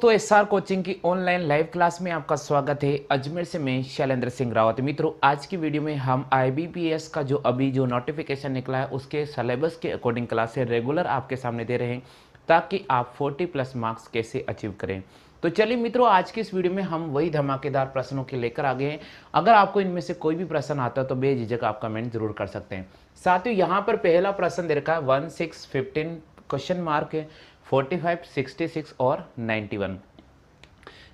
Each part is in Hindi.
दोस्तों एस आर कोचिंग की ऑनलाइन लाइव क्लास में आपका स्वागत है अजमेर से मैं शैलेंद्र सिंह रावत मित्रों आज की वीडियो में हम आईबीपीएस का जो अभी जो नोटिफिकेशन निकला है उसके सिलेबस के अकॉर्डिंग क्लासें रेगुलर आपके सामने दे रहे हैं ताकि आप 40 प्लस मार्क्स कैसे अचीव करें तो चलिए मित्रों आज के इस वीडियो में हम वही धमाकेदार प्रश्नों के लेकर आ गए हैं अगर आपको इनमें से कोई भी प्रश्न आता है तो बेझिझक आप कमेंट जरूर कर सकते हैं साथ ही यहाँ पर पहला प्रश्न दे रखा है वन क्वेश्चन मार्क है 45, 66 और 91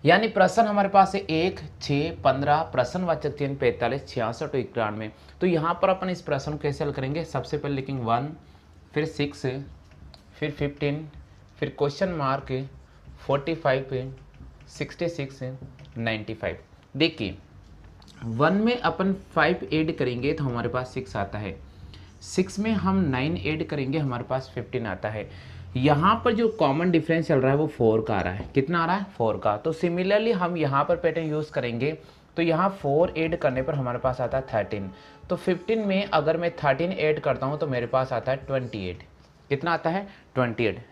यानी प्रश्न हमारे पास है एक छः पंद्रह प्रश्न वाचक चिन्ह पैंतालीस छियासठ इक्यानवे तो यहाँ पर अपन इस प्रश्न को कैसे हल करेंगे सबसे पहले लिखेंगे वन फिर सिक्स फिर फिफ्टीन फिर question mark forty five sixty six ninety five देखिए वन में अपन फाइव ऐड करेंगे तो हमारे पास सिक्स आता है सिक्स में हम नाइन ऐड करेंगे हमारे पास फिफ्टीन आता है यहाँ पर जो कॉमन डिफरेंस चल रहा है वो फोर का आ रहा है कितना आ रहा है फोर का तो सिमिलरली हम यहाँ पर पैटर्न यूज़ करेंगे तो यहाँ फोर एड करने पर हमारे पास आता है थर्टीन तो फिफ्टीन में अगर मैं थर्टीन एड करता हूँ तो मेरे पास आता है ट्वेंटी एट कितना आता है ट्वेंटी एट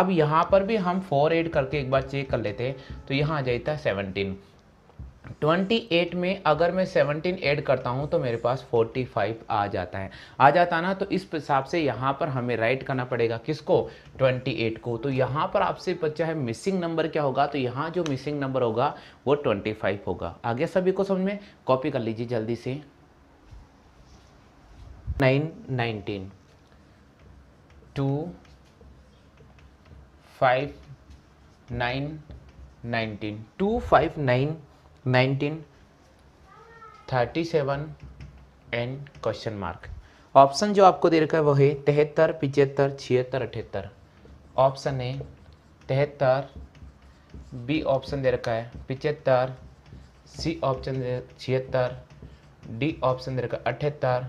अब यहाँ पर भी हम फोर एड करके एक बार चेक कर लेते हैं तो यहाँ आ जाता है सेवनटीन 28 में अगर मैं 17 ऐड करता हूं तो मेरे पास 45 आ जाता है आ जाता ना तो इस हिसाब से यहां पर हमें राइट करना पड़ेगा किसको 28 को तो यहां पर आपसे बच्चा है मिसिंग नंबर क्या होगा तो यहां जो मिसिंग नंबर होगा वो 25 होगा आगे सभी को समझ में कॉपी कर लीजिए जल्दी से nine nineteen two five nine nineteen two five nine nineteen thirty seven and question mark option जो आपको दे रखा है वो है तिहत्तर पिचहत्तर छिहत्तर अठहत्तर ऑप्शन ए तिहत्तर बी ऑप्शन दे रखा है पिचहत्तर सी ऑप्शन छिहत्तर डी ऑप्शन दे रखा है अठहत्तर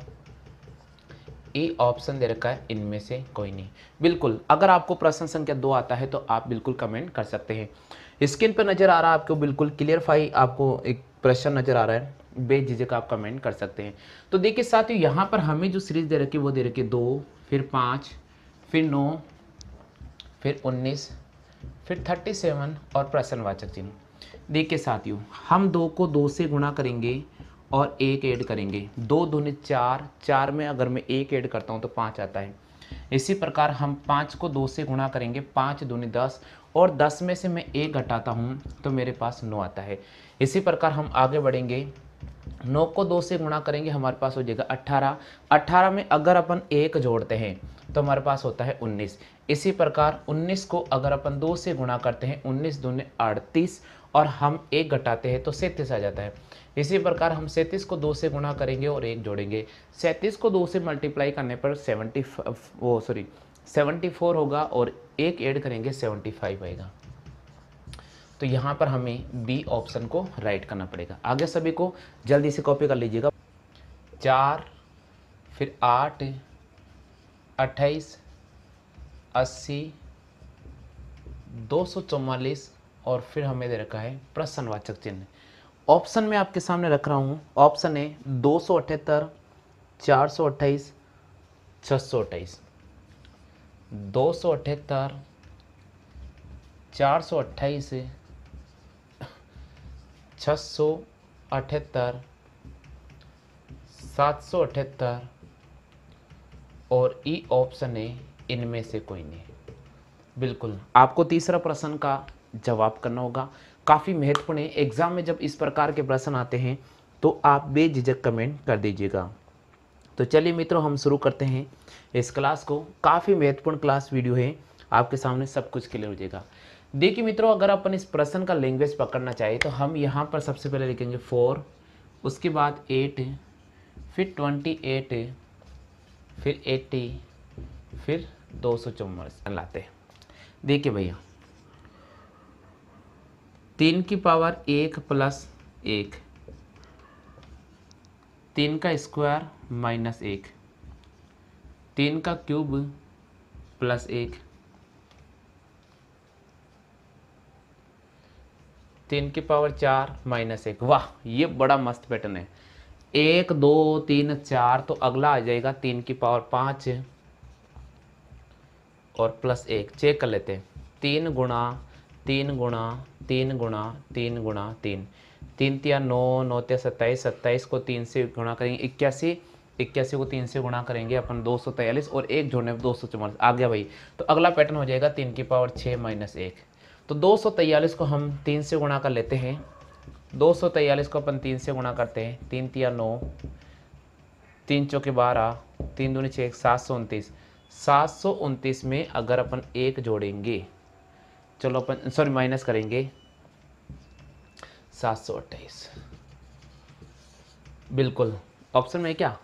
ई e ऑप्शन दे रखा है इनमें से कोई नहीं बिल्कुल अगर आपको प्रश्न संख्या दो आता है तो आप बिल्कुल कमेंट कर सकते हैं स्किन पर नज़र आ रहा है आपको बिल्कुल क्लियरफाई आपको एक प्रेशर नज़र आ रहा है बेझिझक आप कमेंट कर सकते हैं तो देखिए साथियों यहाँ पर हमें जो सीरीज़ दे रखी है वो दे रखी है दो फिर पाँच फिर नौ फिर उन्नीस फिर थर्टी सेवन और प्रश्नवाचक चिन्ह देखिए साथियों हम दो को दो से गुणा करेंगे और एक ऐड करेंगे दो दूनी चार चार में अगर मैं एक ऐड करता हूँ तो पाँच आता है इसी प्रकार हम पाँच को दो से गुणा करेंगे पाँच दूनी दस और दस में से मैं एक घटाता हूँ तो मेरे पास नौ आता है इसी प्रकार हम आगे बढ़ेंगे नौ को दो से गुणा करेंगे हमारे पास हो जाएगा अट्ठारह अट्ठारह में अगर अपन एक जोड़ते हैं तो हमारे पास होता है उन्नीस इसी प्रकार उन्नीस को अगर अपन दो से गुणा करते हैं उन्नीस दूनी अड़तीस और हम एक घटाते हैं तो सैंतीस आ जाता है इसी प्रकार हम सैंतीस को दो से गुणा करेंगे और एक जोड़ेंगे सैंतीस को दो से मल्टीप्लाई करने पर सेवेंटी वो सॉरी सेवेंटी फोर होगा और एक ऐड करेंगे सेवेंटी फाइव आएगा तो यहाँ पर हमें बी ऑप्शन को राइट करना पड़ेगा आगे सभी को जल्दी से कॉपी कर लीजिएगा चार फिर आठ अट्ठाईस अस्सी दो सौ चौवालीस और फिर हमें दे रखा है प्रश्नवाचक चिन्ह ऑप्शन में आपके सामने रख रहा हूँ ऑप्शन है दो सौ अठहत्तर चार सौ अट्ठाईस छः सौ अट्ठाईस दो सौ अठहत्तर चार सौ अट्ठाईस छः सौ अठहत्तर सात सौ अठहत्तर और ई ऑप्शन है इनमें से कोई नहीं बिल्कुल आपको तीसरा प्रश्न का जवाब करना होगा काफ़ी महत्वपूर्ण है एग्ज़ाम में जब इस प्रकार के प्रश्न आते हैं तो आप बेझिझक कमेंट कर दीजिएगा तो चलिए मित्रों हम शुरू करते हैं इस क्लास को काफ़ी महत्वपूर्ण क्लास वीडियो है आपके सामने सब कुछ क्लियर हो जाएगा देखिए मित्रों अगर अपन इस प्रश्न का लैंग्वेज पकड़ना चाहिए तो हम यहाँ पर सबसे पहले लिखेंगे फोर उसके बाद एट फिर ट्वेंटी एट फिर एट्टी फिर दो सौ लाते हैं देखिए भैया तीन की पावर एक प्लस एक तीन का स्क्वायर माइनस एक तीन का क्यूब प्लस एक तीन की पावर चार माइनस एक वाह ये बड़ा मस्त पैटर्न है एक दो तीन चार तो अगला आ जाएगा तीन की पावर पाँच और प्लस एक चेक कर लेते हैं तीन गुणा तीन गुणा तीन गुणा तीन गुणा तीन तीन तिया नौ नौ तिया सत्ताईस सत्ताईस को तीन से गुणा करेंगे इक्यासी इक्यासी को तीन से गुणा करेंगे अपन दो सौ तैयलीस और एक जोड़ने पर दो सौ चौवालीस आ गया भाई तो अगला पैटर्न हो जाएगा तीन की पावर छः माइनस एक तो दो सौ तैयलीस को हम तीन से गुणा कर लेते हैं दो सौ तैयलीस को अपन तीन से गुणा करते हैं तीन तिया नौ तीन चौके बारह तीन दूनी छः सात सौ उनतीस सात सौ उनतीस में अगर अपन एक जोड़ेंगे चलो अपन सॉरी माइनस करेंगे सात सौ अट्ठाईस बिल्कुल ऑप्शन में क्या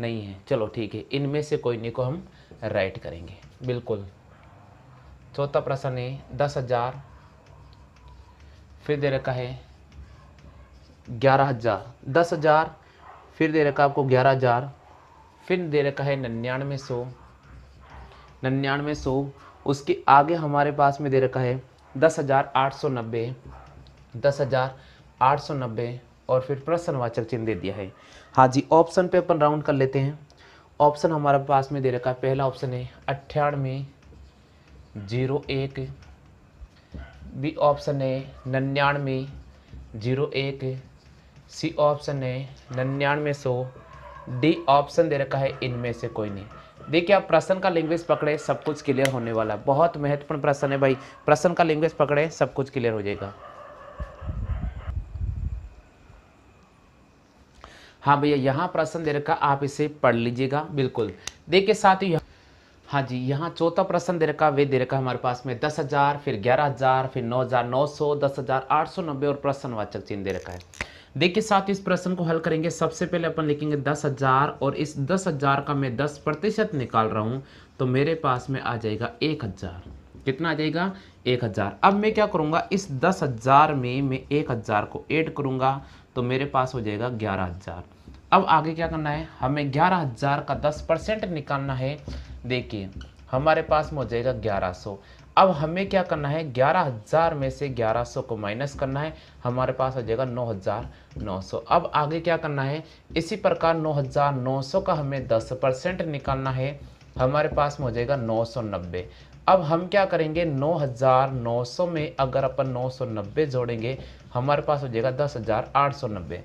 नहीं है चलो ठीक है इनमें से कोई नहीं को हम राइट करेंगे बिल्कुल चौथा प्रश्न है दस हजार फिर दे रखा है ग्यारह हजार दस हजार फिर दे रखा आपको ग्यारह हजार फिर दे रखा है निन्यानवे सौ निन्यानवे सौ उसके आगे हमारे पास में दे रखा है दस हज़ार आठ सौ नब्बे दस हज़ार आठ सौ नब्बे और फिर प्रश्नवाचक चिन्ह दे दिया है हाँ जी ऑप्शन पे अपन राउंड कर लेते हैं ऑप्शन हमारे पास में दे रखा है पहला ऑप्शन है अट्ठानवे जीरो एक बी ऑप्शन है नन्यानवे जीरो एक सी ऑप्शन है नन्यानवे सौ डी ऑप्शन दे रखा है इनमें से कोई नहीं देखिए आप प्रश्न का लैंग्वेज पकड़े सब कुछ क्लियर होने वाला है बहुत महत्वपूर्ण प्रश्न है भाई प्रश्न का लैंग्वेज पकड़े सब कुछ क्लियर हो जाएगा हाँ भैया यहाँ प्रश्न दे रखा आप इसे पढ़ लीजिएगा बिल्कुल देखिए साथ ही हाँ जी यहाँ चौथा प्रश्न दे रखा वे दे रखा हमारे पास में दस हज़ार फिर ग्यारह हज़ार फिर नौ हज़ार नौ सौ दस हज़ार आठ सौ नब्बे और प्रश्नवाचक चिन्ह दे रखा है देखिए साथ इस प्रश्न को हल करेंगे सबसे पहले अपन लिखेंगे दस हज़ार और इस दस हज़ार का मैं दस प्रतिशत निकाल रहा हूँ तो मेरे पास में आ जाएगा एक हज़ार कितना आ जाएगा एक हज़ार अब मैं क्या करूँगा इस दस हज़ार में मैं एक हज़ार को ऐड करूँगा तो मेरे पास हो जाएगा ग्यारह हज़ार अब आगे क्या करना है हमें ग्यारह हज़ार का दस परसेंट निकालना है देखिए हमारे पास में हो जाएगा ग्यारह सौ अब हमें क्या करना है ग्यारह हज़ार में से ग्यारह सौ को माइनस करना है हमारे पास हो जाएगा नौ हज़ार नौ सौ अब आगे क्या करना है इसी प्रकार नौ हज़ार नौ सौ का हमें दस परसेंट निकालना है हमारे पास में हो जाएगा नौ सौ नब्बे अब हम क्या करेंगे नौ हज़ार नौ सौ में अगर अपन नौ सौ नब्बे जोड़ेंगे हमारे पास हो जाएगा दस हज़ार आठ सौ नब्बे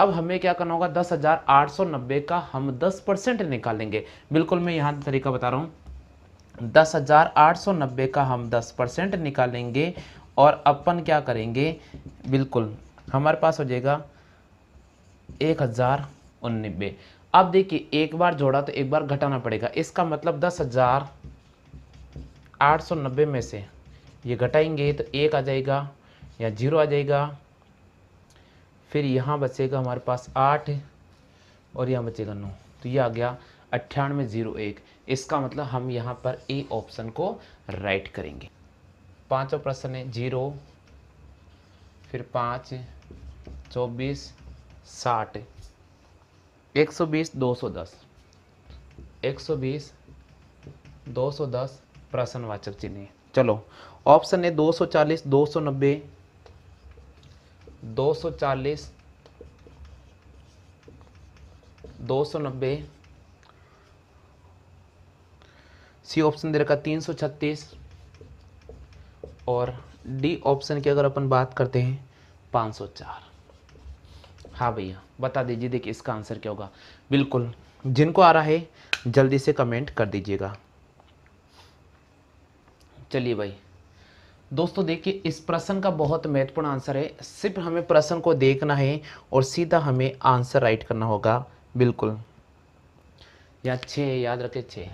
अब हमें क्या करना होगा दस हज़ार आठ सौ नब्बे का हम दस परसेंट निकालेंगे बिल्कुल मैं यहाँ तरीका बता रहा हूँ दस हज़ार आठ सौ नब्बे का हम दस परसेंट निकालेंगे और अपन क्या करेंगे बिल्कुल हमारे पास हो जाएगा एक हज़ार उन्नबे अब देखिए एक बार जोड़ा तो एक बार घटाना पड़ेगा इसका मतलब दस हज़ार आठ सौ नब्बे में से ये घटाएंगे तो एक आ जाएगा या जीरो आ जाएगा फिर यहाँ बचेगा हमारे पास आठ और यहाँ बचेगा नौ तो ये आ गया अट्ठानवे ज़ीरो एक इसका मतलब हम यहाँ पर ए ऑप्शन को राइट करेंगे पांचवा प्रश्न है जीरो फिर पाँच चौबीस साठ एक सौ बीस दो सौ दस एक सौ बीस दो सौ दस प्रश्नवाचक चिन्ह चलो ऑप्शन है दो सौ चालीस दो सौ नब्बे दो सौ चालीस दो सौ नब्बे सी ऑप्शन दे रखा तीन सौ छत्तीस और डी ऑप्शन की अगर अपन बात करते हैं पाँच सौ चार हाँ भैया बता दीजिए देखिए इसका आंसर क्या होगा बिल्कुल जिनको आ रहा है जल्दी से कमेंट कर दीजिएगा चलिए भाई दोस्तों देखिए इस प्रश्न का बहुत महत्वपूर्ण आंसर है सिर्फ हमें प्रश्न को देखना है और सीधा हमें आंसर राइट करना होगा बिल्कुल या छः याद रखें छः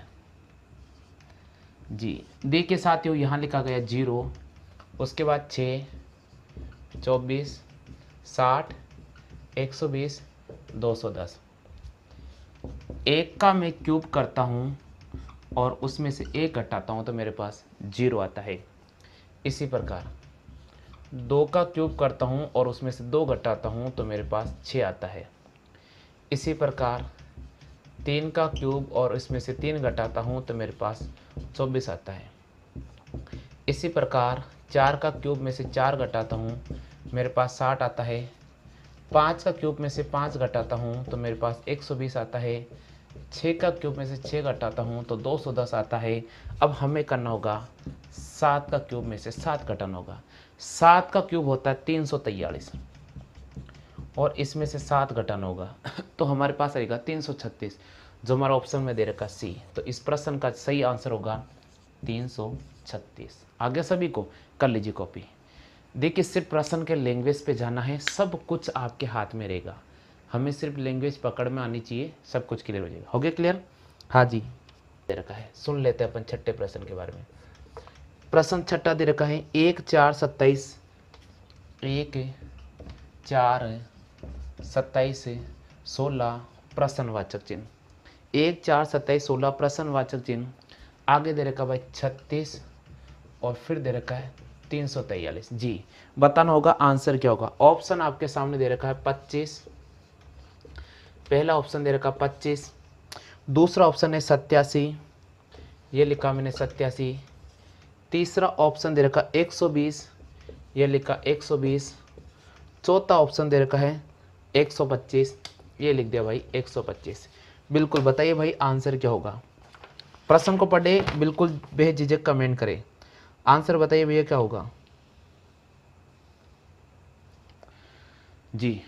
जी दे के साथ साथियों यहाँ लिखा गया जीरो उसके बाद छः चौबीस साठ एक सौ बीस दो सौ दस एक का मैं क्यूब करता हूँ और उसमें से एक घटाता हूँ तो मेरे पास जीरो आता है इसी प्रकार दो का क्यूब करता हूँ और उसमें से दो घटाता हूँ तो मेरे पास छः आता है इसी प्रकार तीन का क्यूब और इसमें से तीन घटाता हूँ तो मेरे पास चौबीस आता है इसी प्रकार चार का क्यूब में से चार घटाता हूँ मेरे पास साठ आता है पाँच का क्यूब में से पाँच घटाता हूँ तो मेरे पास एक सौ बीस आता है छः का क्यूब में से छः घटाता हूँ तो दो सौ दस आता है अब हमें करना होगा सात का क्यूब में से सात घटाना होगा सात का क्यूब होता है तीन सौ तैयलीस और इसमें से सात घटन होगा तो हमारे पास आएगा तीन सौ छत्तीस जो हमारा ऑप्शन में दे रखा सी तो इस प्रश्न का सही आंसर होगा तीन सौ छत्तीस आगे सभी को कर लीजिए कॉपी देखिए सिर्फ प्रश्न के लैंग्वेज पे जाना है सब कुछ आपके हाथ में रहेगा हमें सिर्फ लैंग्वेज पकड़ में आनी चाहिए सब कुछ क्लियर हो जाएगा हो गया क्लियर हाँ जी दे रखा है सुन लेते हैं अपन छठे प्रश्न के बारे में प्रश्न छठा दे रखा है एक चार सत्ताईस एक चार सत्ताईस सोलह प्रश्नवाचक चिन्ह एक चार सत्ताईस सोलह प्रश्नवाचक चिन्ह आगे दे रखा भाई छत्तीस और फिर दे रखा है तीन सौ तैयलीस जी बताना होगा आंसर क्या होगा ऑप्शन आपके सामने दे रखा है पच्चीस पहला ऑप्शन दे रखा है पच्चीस दूसरा ऑप्शन है सत्यासी ये लिखा मैंने सत्यासी तीसरा ऑप्शन दे रखा एक सौ बीस ये लिखा एक सौ बीस चौथा ऑप्शन दे रखा है 125 ये लिख दिया भाई 125 बिल्कुल बताइए भाई आंसर क्या होगा प्रश्न को पढ़े बिल्कुल बेझिझक कमेंट करें आंसर बताइए भैया क्या होगा जी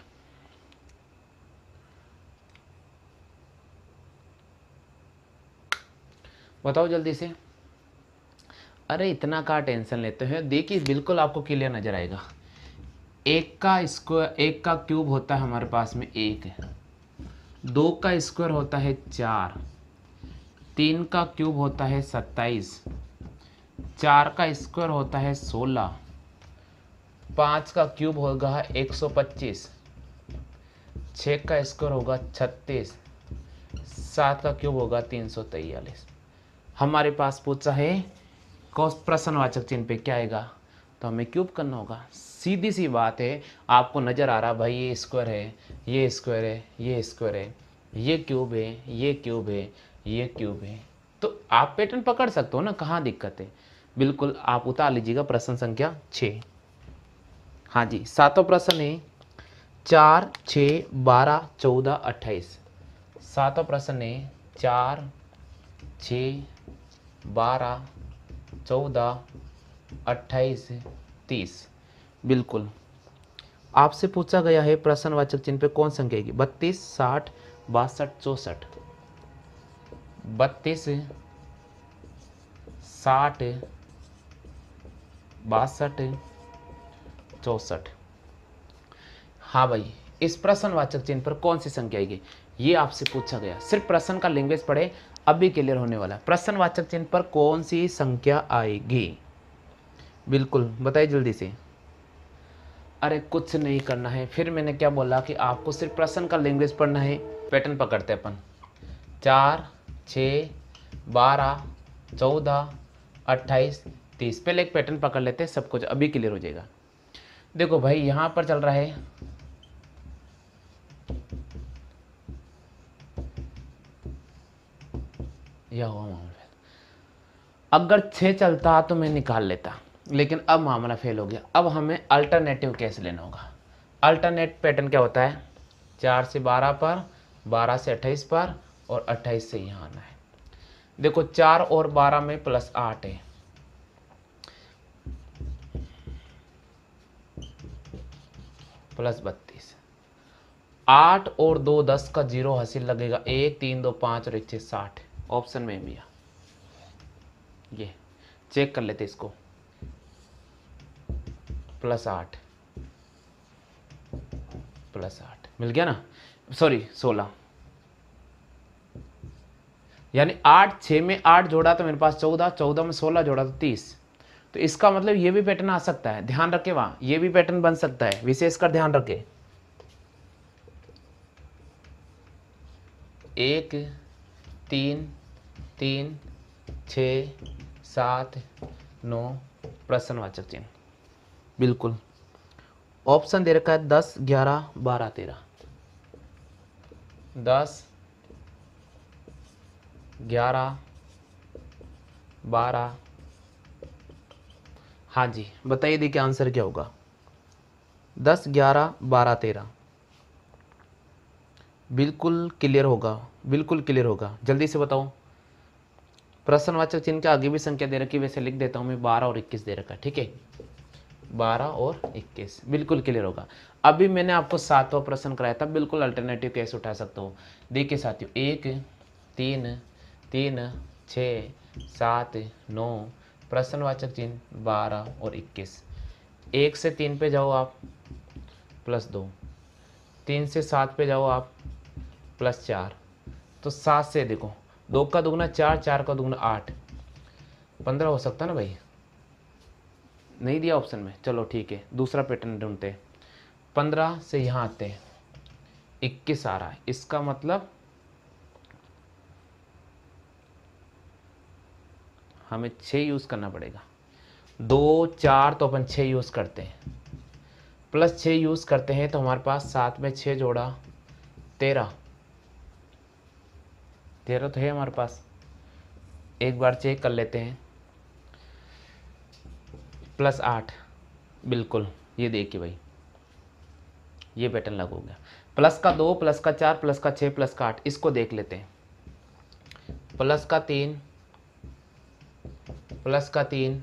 बताओ जल्दी से अरे इतना का टेंशन लेते हैं देखिए बिल्कुल आपको क्लियर नज़र आएगा एक का स्क्वायर एक का क्यूब होता है हमारे पास में एक है दो का स्क्वायर होता है चार तीन का क्यूब होता है सत्ताईस चार का स्क्वायर होता है सोलह पाँच का क्यूब होगा एक सौ पच्चीस छः का स्क्वायर होगा छत्तीस सात का क्यूब होगा तीन सौ तैयलीस हमारे पास पूछा है कौ प्रश्नवाचक चिन्ह पे क्या आएगा तो हमें क्यूब करना होगा सीधी सी बात है आपको नज़र आ रहा भाई ये स्क्वायर है ये स्क्वायर है ये स्क्वायर है ये क्यूब है ये क्यूब है ये क्यूब है तो आप पैटर्न पकड़ सकते हो ना कहाँ दिक्कत है बिल्कुल आप उतार लीजिएगा प्रश्न संख्या छः हाँ जी सातों प्रश्न है चार छ बारह चौदह अट्ठाईस सातों प्रश्न है चार छ बारह चौदह अट्ठाईस तीस बिल्कुल आपसे पूछा गया है प्रश्नवाचक चिन्ह पे कौन संख्या आएगी बत्तीस साठ बासठ चौसठ बत्तीस साठ बासठ चौसठ हाँ भाई इस प्रश्नवाचक चिन्ह पर कौन सी संख्या आएगी ये आपसे पूछा गया सिर्फ प्रश्न का लैंग्वेज पढ़े अभी क्लियर होने वाला प्रश्नवाचक चिन्ह पर कौन सी संख्या आएगी बिल्कुल बताइए जल्दी से अरे कुछ नहीं करना है फिर मैंने क्या बोला कि आपको सिर्फ प्रश्न का लैंग्वेज पढ़ना है पैटर्न पकड़ते अपन चार छ बारह चौदह अट्ठाईस तीस पहले एक पैटर्न पकड़ लेते हैं सब कुछ अभी क्लियर हो जाएगा देखो भाई यहाँ पर चल रहा है यह हुआ अगर छः चलता तो मैं निकाल लेता लेकिन अब मामला फेल हो गया अब हमें अल्टरनेटिव केस लेना होगा अल्टरनेट पैटर्न क्या होता है चार से बारह पर बारह से अट्ठाईस पर और अट्ठाईस से यहाँ आना है देखो चार और बारह में प्लस आठ है प्लस बत्तीस आठ और दो दस का जीरो हासिल लगेगा एक तीन दो पाँच और एक छह साठ ऑप्शन में भी ये चेक कर लेते इसको प्लस आठ प्लस आठ मिल गया ना सॉरी सोलह यानी आठ छ में आठ जोड़ा तो मेरे पास चौदह चौदह में सोलह जोड़ा तो तीस तो इसका मतलब ये भी पैटर्न आ सकता है ध्यान रखे वहाँ ये भी पैटर्न बन सकता है विशेषकर ध्यान रखे एक तीन तीन छ सात नौ प्रश्नवाचक चिन्ह बिल्कुल ऑप्शन दे रखा है दस ग्यारह बारह तेरह दस ग्यारह बारह हाँ जी बताइए देखिए आंसर क्या होगा दस ग्यारह बारह तेरह बिल्कुल क्लियर होगा बिल्कुल क्लियर होगा जल्दी से बताओ प्रश्नवाचक चिन्ह के आगे भी संख्या दे रखी वैसे लिख देता हूँ मैं बारह और इक्कीस दे रखा ठीक है बारह और इक्कीस बिल्कुल क्लियर होगा अभी मैंने आपको सातवां प्रश्न कराया था बिल्कुल अल्टरनेटिव कैसे उठा सकते हो देखिए साथियों एक तीन तीन छः सात नौ प्रश्नवाचक चिन्ह बारह और इक्कीस एक से तीन पे जाओ आप प्लस दो तीन से सात पे जाओ आप प्लस चार तो सात से देखो दो का दुगना चार चार का दुगना आठ पंद्रह हो सकता ना भाई नहीं दिया ऑप्शन में चलो ठीक है दूसरा पैटर्न ढूंढते हैं पंद्रह से यहाँ आते हैं इक्कीस आ रहा है इसका मतलब हमें छ यूज़ करना पड़ेगा दो चार तो अपन छः यूज़ करते हैं प्लस छः यूज़ करते हैं तो हमारे पास सात में छः जोड़ा तेरह तेरह तो है हमारे पास एक बार चेक कर लेते हैं प्लस आठ बिल्कुल ये देखिए भाई ये पैटर्न लग हो गया प्लस का दो प्लस का चार प्लस का छः प्लस का आठ इसको देख लेते हैं प्लस का तीन प्लस का तीन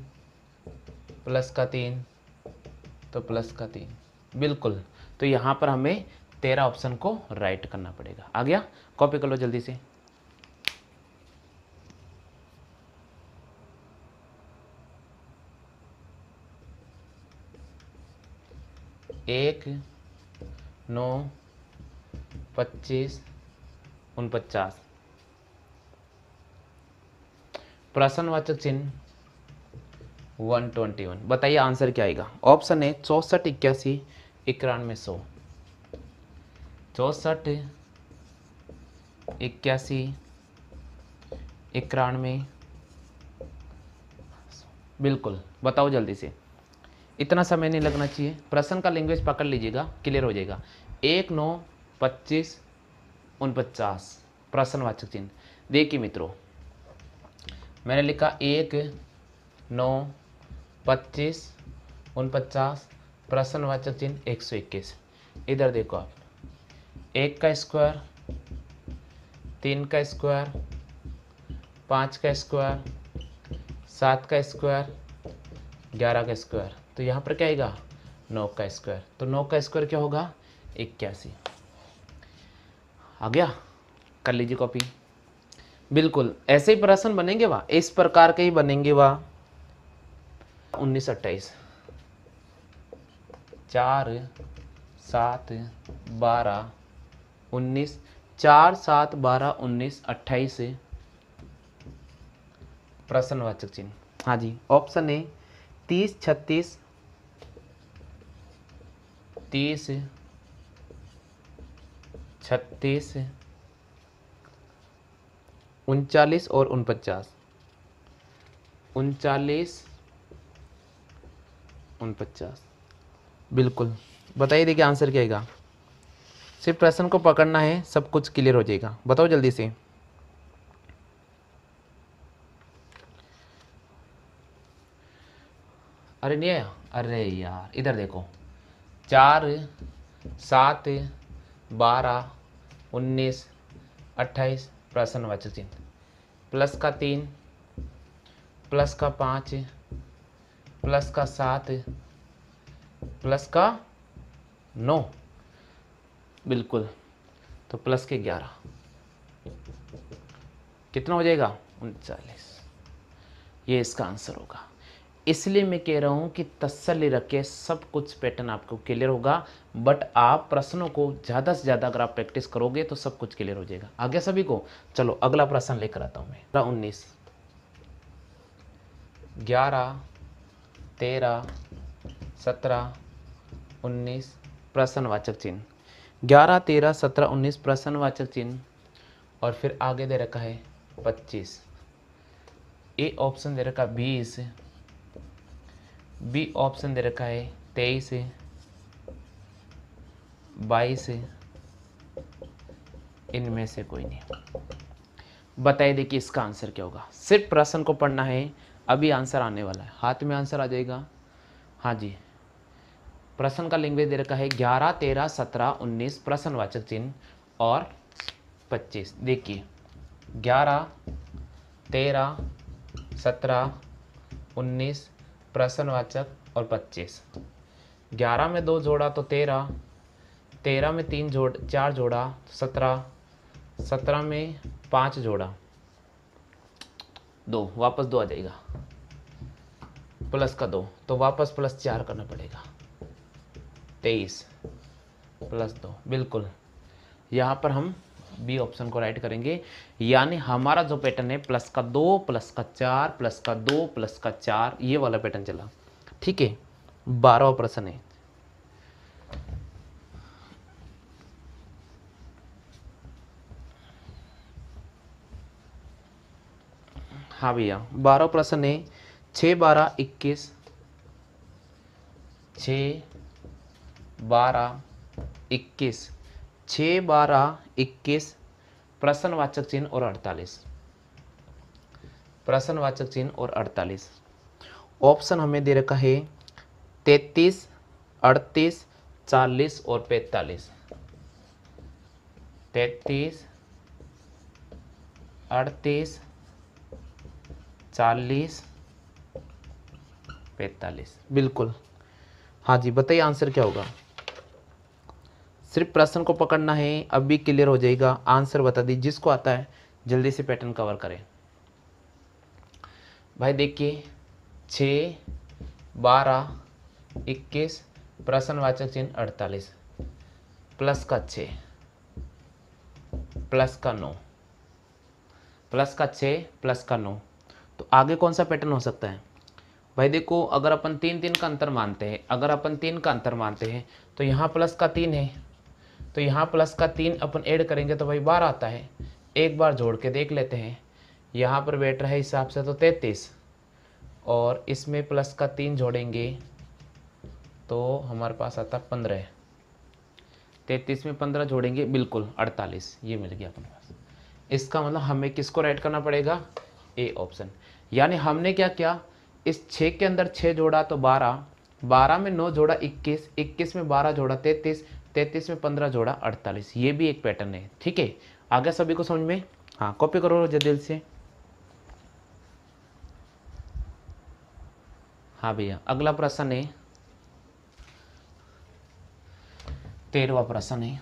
प्लस का तीन तो प्लस का तीन बिल्कुल तो यहाँ पर हमें तेरह ऑप्शन को राइट करना पड़ेगा आ गया कॉपी कर लो जल्दी से एक नौ पच्चीस उनपचास प्रश्नवाचक चिन्ह वन ट्वेंटी वन बताइए आंसर क्या आएगा ऑप्शन है चौसठ इक्यासी इक्यानवे सौ चौसठ इक्यासी इक्यानवे बिल्कुल बताओ जल्दी से इतना समय नहीं लगना चाहिए प्रश्न का लैंग्वेज पकड़ लीजिएगा क्लियर हो जाएगा एक नौ पच्चीस उनपचास प्रश्नवाचक चिन्ह देखिए मित्रों मैंने लिखा एक नौ पच्चीस उनपचास प्रश्नवाचक चिन्ह एक सौ इक्कीस इधर देखो आप एक का स्क्वायर तीन का स्क्वायर पाँच का स्क्वायर सात का स्क्वायर ग्यारह का स्क्वायर तो यहाँ पर क्या आएगा नौ का स्क्वायर तो नौ का स्क्वायर क्या होगा इक्यासी आ गया कर लीजिए कॉपी बिल्कुल ऐसे ही प्रश्न बनेंगे वाह इस प्रकार के ही बनेंगे वाह उन्नीस अट्ठाईस चार सात बारह उन्नीस चार सात बारह उन्नीस अट्ठाईस प्रश्नवाचक चिन्ह हाँ जी ऑप्शन ए तीस छत्तीस बत्तीस छत्तीस उनचालीस और उनपचास उनचालीस उनपचास बिल्कुल बताइए देखिए आंसर क्या आएगा सिर्फ प्रश्न को पकड़ना है सब कुछ क्लियर हो जाएगा बताओ जल्दी से अरे नहीं अरे यार इधर देखो चार सात बारह उन्नीस अट्ठाईस प्रश्नवाचक चिन्ह प्लस का तीन प्लस का पाँच प्लस का सात प्लस का नौ बिल्कुल तो प्लस के ग्यारह कितना हो जाएगा उनचालीस ये इसका आंसर होगा इसलिए मैं कह रहा हूँ कि तसली के सब कुछ पैटर्न आपको क्लियर होगा बट आप प्रश्नों को ज़्यादा से ज़्यादा अगर आप प्रैक्टिस करोगे तो सब कुछ क्लियर हो जाएगा आगे सभी को चलो अगला प्रश्न लेकर आता हूँ मैं उन्नीस ग्यारह तेरह सत्रह उन्नीस प्रश्नवाचक चिन्ह ग्यारह तेरह सत्रह उन्नीस प्रश्नवाचक चिन्ह और फिर आगे दे रखा है पच्चीस ए ऑप्शन दे रखा बीस बी ऑप्शन दे रखा है तेईस बाईस इनमें से कोई नहीं बताइए देखिए इसका आंसर क्या होगा सिर्फ प्रश्न को पढ़ना है अभी आंसर आने वाला है हाथ में आंसर आ जाएगा हाँ जी प्रश्न का लैंग्वेज दे रखा है ग्यारह तेरह सत्रह उन्नीस प्रश्नवाचक चिन्ह और पच्चीस देखिए ग्यारह तेरह सत्रह उन्नीस प्रश्नवाचक और पच्चीस ग्यारह में दो जोड़ा तो तेरह तेरह में तीन जोड़ चार जोड़ा तो सत्रह सत्रह में पाँच जोड़ा दो वापस दो आ जाएगा प्लस का दो तो वापस प्लस चार करना पड़ेगा तेईस प्लस दो बिल्कुल यहाँ पर हम बी ऑप्शन को राइट करेंगे यानी हमारा जो पैटर्न है प्लस का दो प्लस का चार प्लस का दो प्लस का चार ये वाला पैटर्न चला ठीक है बारह प्रश्न है हाँ भैया बारह प्रश्न है छ बारह इक्कीस छ बारह इक्कीस छः बारह इक्कीस प्रश्नवाचक चिन्ह और अड़तालीस प्रश्नवाचक चिन्ह और अड़तालीस ऑप्शन हमें दे रखा है तैतीस अड़तीस चालीस और पैंतालीस तैतीस अड़तीस चालीस पैंतालीस बिल्कुल हाँ जी बताइए आंसर क्या होगा सिर्फ प्रश्न को पकड़ना है अब भी क्लियर हो जाएगा आंसर बता दी जिसको आता है जल्दी से पैटर्न कवर करें भाई देखिए छ बारह इक्कीस प्रश्नवाचक चिन्ह अड़तालीस प्लस का छ प्लस का नौ प्लस का छः प्लस का नौ तो आगे कौन सा पैटर्न हो सकता है भाई देखो अगर अपन तीन तीन का अंतर मानते हैं अगर अपन तीन का अंतर मानते हैं तो यहाँ प्लस का तीन है तो यहाँ प्लस का तीन अपन ऐड करेंगे तो भाई बारह आता है एक बार जोड़ के देख लेते हैं यहाँ पर बैठ रहा है हिसाब से तो तैतीस और इसमें प्लस का तीन जोड़ेंगे तो हमारे पास आता पंद्रह तैतीस में पंद्रह जोड़ेंगे बिल्कुल अड़तालीस ये मिल गया अपने पास इसका मतलब हमें किसको राइट करना पड़ेगा ए ऑप्शन यानी हमने क्या किया इस छः के अंदर छः जोड़ा तो बारह बारह में नौ जोड़ा इक्कीस इक्कीस में बारह जोड़ा तैतीस तैतीस में पंद्रह जोड़ा अड़तालीस ये भी एक पैटर्न है ठीक है आ गया सभी को समझ में हाँ कॉपी करो दिल से हाँ भैया अगला प्रश्न है तेरवा प्रश्न है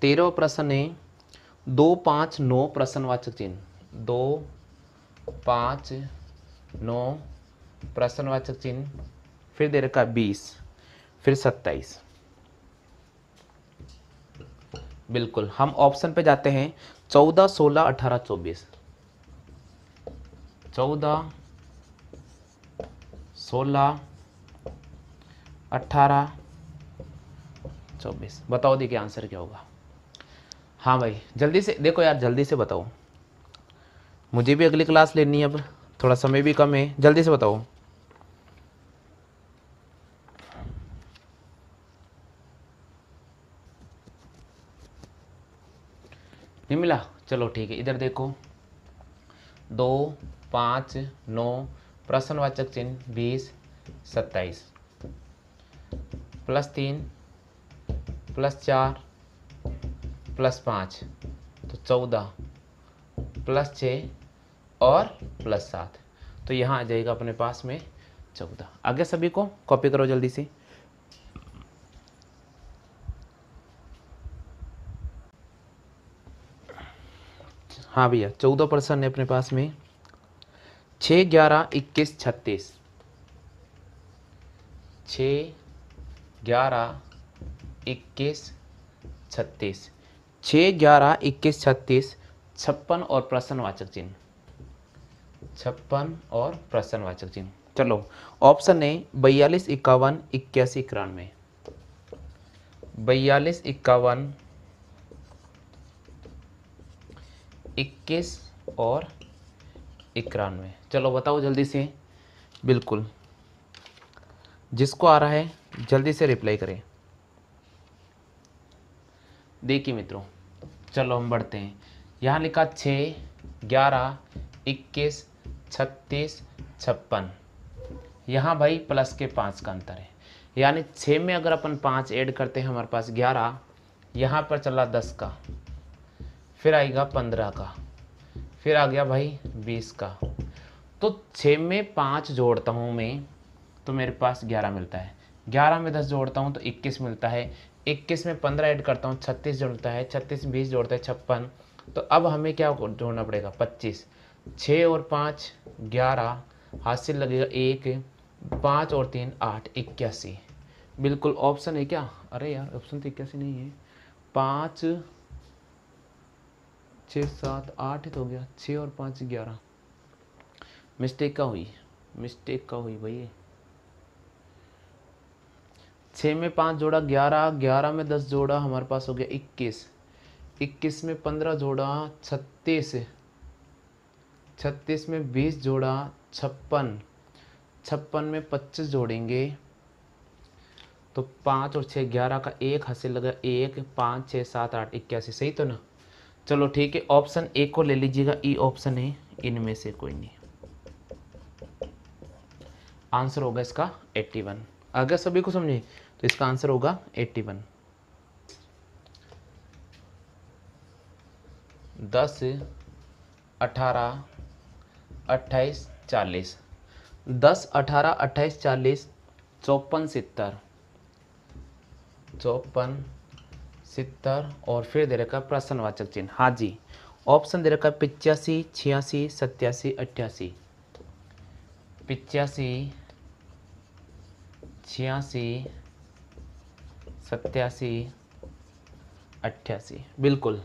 तेरह प्रश्न है दो पाँच नौ प्रश्नवाचक चिन्ह दो पाँच नौ प्रश्नवाचक चिन्ह फिर दे रखा बीस फिर सत्ताईस बिल्कुल हम ऑप्शन पे जाते हैं चौदह सोलह अठारह चौबीस चौदह सोलह अट्ठारह चौबीस बताओ देखिए आंसर क्या होगा हाँ भाई जल्दी से देखो यार जल्दी से बताओ मुझे भी अगली क्लास लेनी है अब थोड़ा समय भी कम है जल्दी से बताओ नहीं मिला चलो ठीक है इधर देखो दो पाँच नौ प्रश्नवाचक चिन्ह बीस सत्ताईस प्लस तीन प्लस चार प्लस पाँच तो चौदह प्लस छः और प्लस सात तो यहाँ आ जाएगा अपने पास में चौदह आगे सभी को कॉपी करो जल्दी से हाँ भैया चौदह परसेंट है अपने पास में छः ग्यारह इक्कीस छत्तीस छः ग्यारह इक्कीस छत्तीस छः ग्यारह इक्कीस छत्तीस छप्पन और प्रश्नवाचक चिन्ह छप्पन और प्रश्नवाचक चिन्ह चलो ऑप्शन ए बयालीस इक्यावन इक्यासी इक्यानवे बयालीस इक्यावन इक्कीस और इक्यानवे चलो बताओ जल्दी से बिल्कुल जिसको आ रहा है जल्दी से रिप्लाई करें देखिए मित्रों चलो हम बढ़ते हैं यहाँ लिखा छः ग्यारह इक्कीस छत्तीस छप्पन यहाँ भाई प्लस के पाँच का अंतर है यानी छः में अगर अपन पाँच ऐड करते हैं हमारे पास ग्यारह यहाँ पर चला दस का फिर आएगा पंद्रह का फिर आ गया भाई बीस का तो छः में पाँच जोड़ता हूँ मैं तो मेरे पास ग्यारह मिलता है ग्यारह में दस जोड़ता हूँ तो इक्कीस मिलता है इक्कीस में पंद्रह ऐड करता हूँ छत्तीस जोड़ता है छत्तीस बीस जोड़ता है छप्पन तो अब हमें क्या जोड़ना पड़ेगा पच्चीस छः और पाँच ग्यारह हाथ से लगेगा एक पाँच और तीन आठ इक्यासी बिल्कुल ऑप्शन है क्या अरे यार ऑप्शन तो इक्यासी नहीं है पाँच छः सात आठ तो हो गया छः और पाँच ग्यारह मिस्टेक का हुई मिस्टेक का हुई भैया छः में पाँच जोड़ा ग्यारह ग्यारह में दस जोड़ा हमारे पास हो गया इक्कीस इक्कीस में पंद्रह जोड़ा छत्तीस छत्तीस में बीस जोड़ा छप्पन छप्पन में पच्चीस जोड़ेंगे तो पाँच और छः ग्यारह का एक हासिल लगा एक पाँच छः सात आठ इक्यासी सही तो ना चलो ठीक है ऑप्शन ए को ले लीजिएगा ई ऑप्शन है इनमें से कोई नहीं आंसर होगा इसका एट्टी वन अगर सभी को समझे तो इसका आंसर होगा एट्टी वन दस अठारह अट्ठाईस चालीस दस अठारह अट्ठाईस चालीस चौपन सितर चौपन सितर और फिर दे रखा प्रश्नवाचक चिन्ह हाँ जी ऑप्शन दे रखा पिचासी छियासी सत्यासी अट्ठासी पिचासी छियासी सत्यासी अट्ठासी बिल्कुल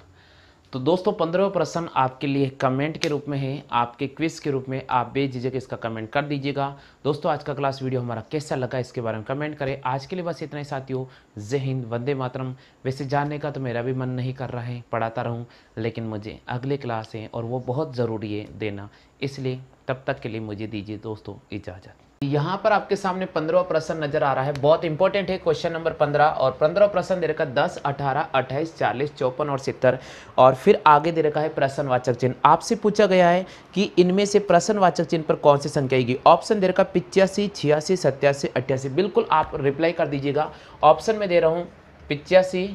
तो दोस्तों पंद्रहवा प्रश्न आपके लिए कमेंट के रूप में है आपके क्विज के रूप में आप बेझिझक इसका कमेंट कर दीजिएगा दोस्तों आज का क्लास वीडियो हमारा कैसा लगा इसके बारे में कमेंट करें आज के लिए बस इतना ही साथियों जय हिंद वंदे मातरम वैसे जानने का तो मेरा भी मन नहीं कर रहा है पढ़ाता रहूँ लेकिन मुझे अगले क्लास है और वो बहुत ज़रूरी है देना इसलिए तब तक के लिए मुझे दीजिए दोस्तों इजाज़त यहाँ पर आपके सामने पंद्रह प्रश्न नजर आ रहा है बहुत इंपॉर्टेंट है क्वेश्चन नंबर पंद्रह और पंद्रह प्रश्न दे रखा है दस अठारह अट्ठाईस चालीस चौपन और सितर और फिर आगे दे रखा है प्रश्नवाचक चिन्ह आपसे पूछा गया है कि इनमें से प्रश्नवाचक चिन्ह पर कौन सी संख्या आएगी ऑप्शन दे रखा है पिचासी छियासी सत्यासी अट्ठासी बिल्कुल आप रिप्लाई कर दीजिएगा ऑप्शन में दे रहा हूँ पिचासी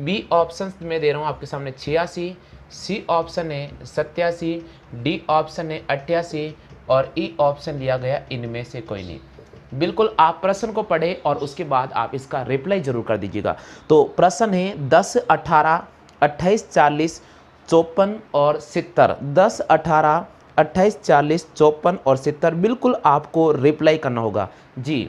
बी ऑप्शन में दे रहा हूँ आपके सामने छियासी सी ऑप्शन है सत्यासी डी ऑप्शन है अट्ठासी और ई e ऑप्शन लिया गया इनमें से कोई नहीं बिल्कुल आप प्रश्न को पढ़ें और उसके बाद आप इसका रिप्लाई जरूर कर दीजिएगा तो प्रश्न है दस अठारह अट्ठाईस चालीस चौपन और सितर दस अठारह अट्ठाईस चालीस चौपन और सितर बिल्कुल आपको रिप्लाई करना होगा जी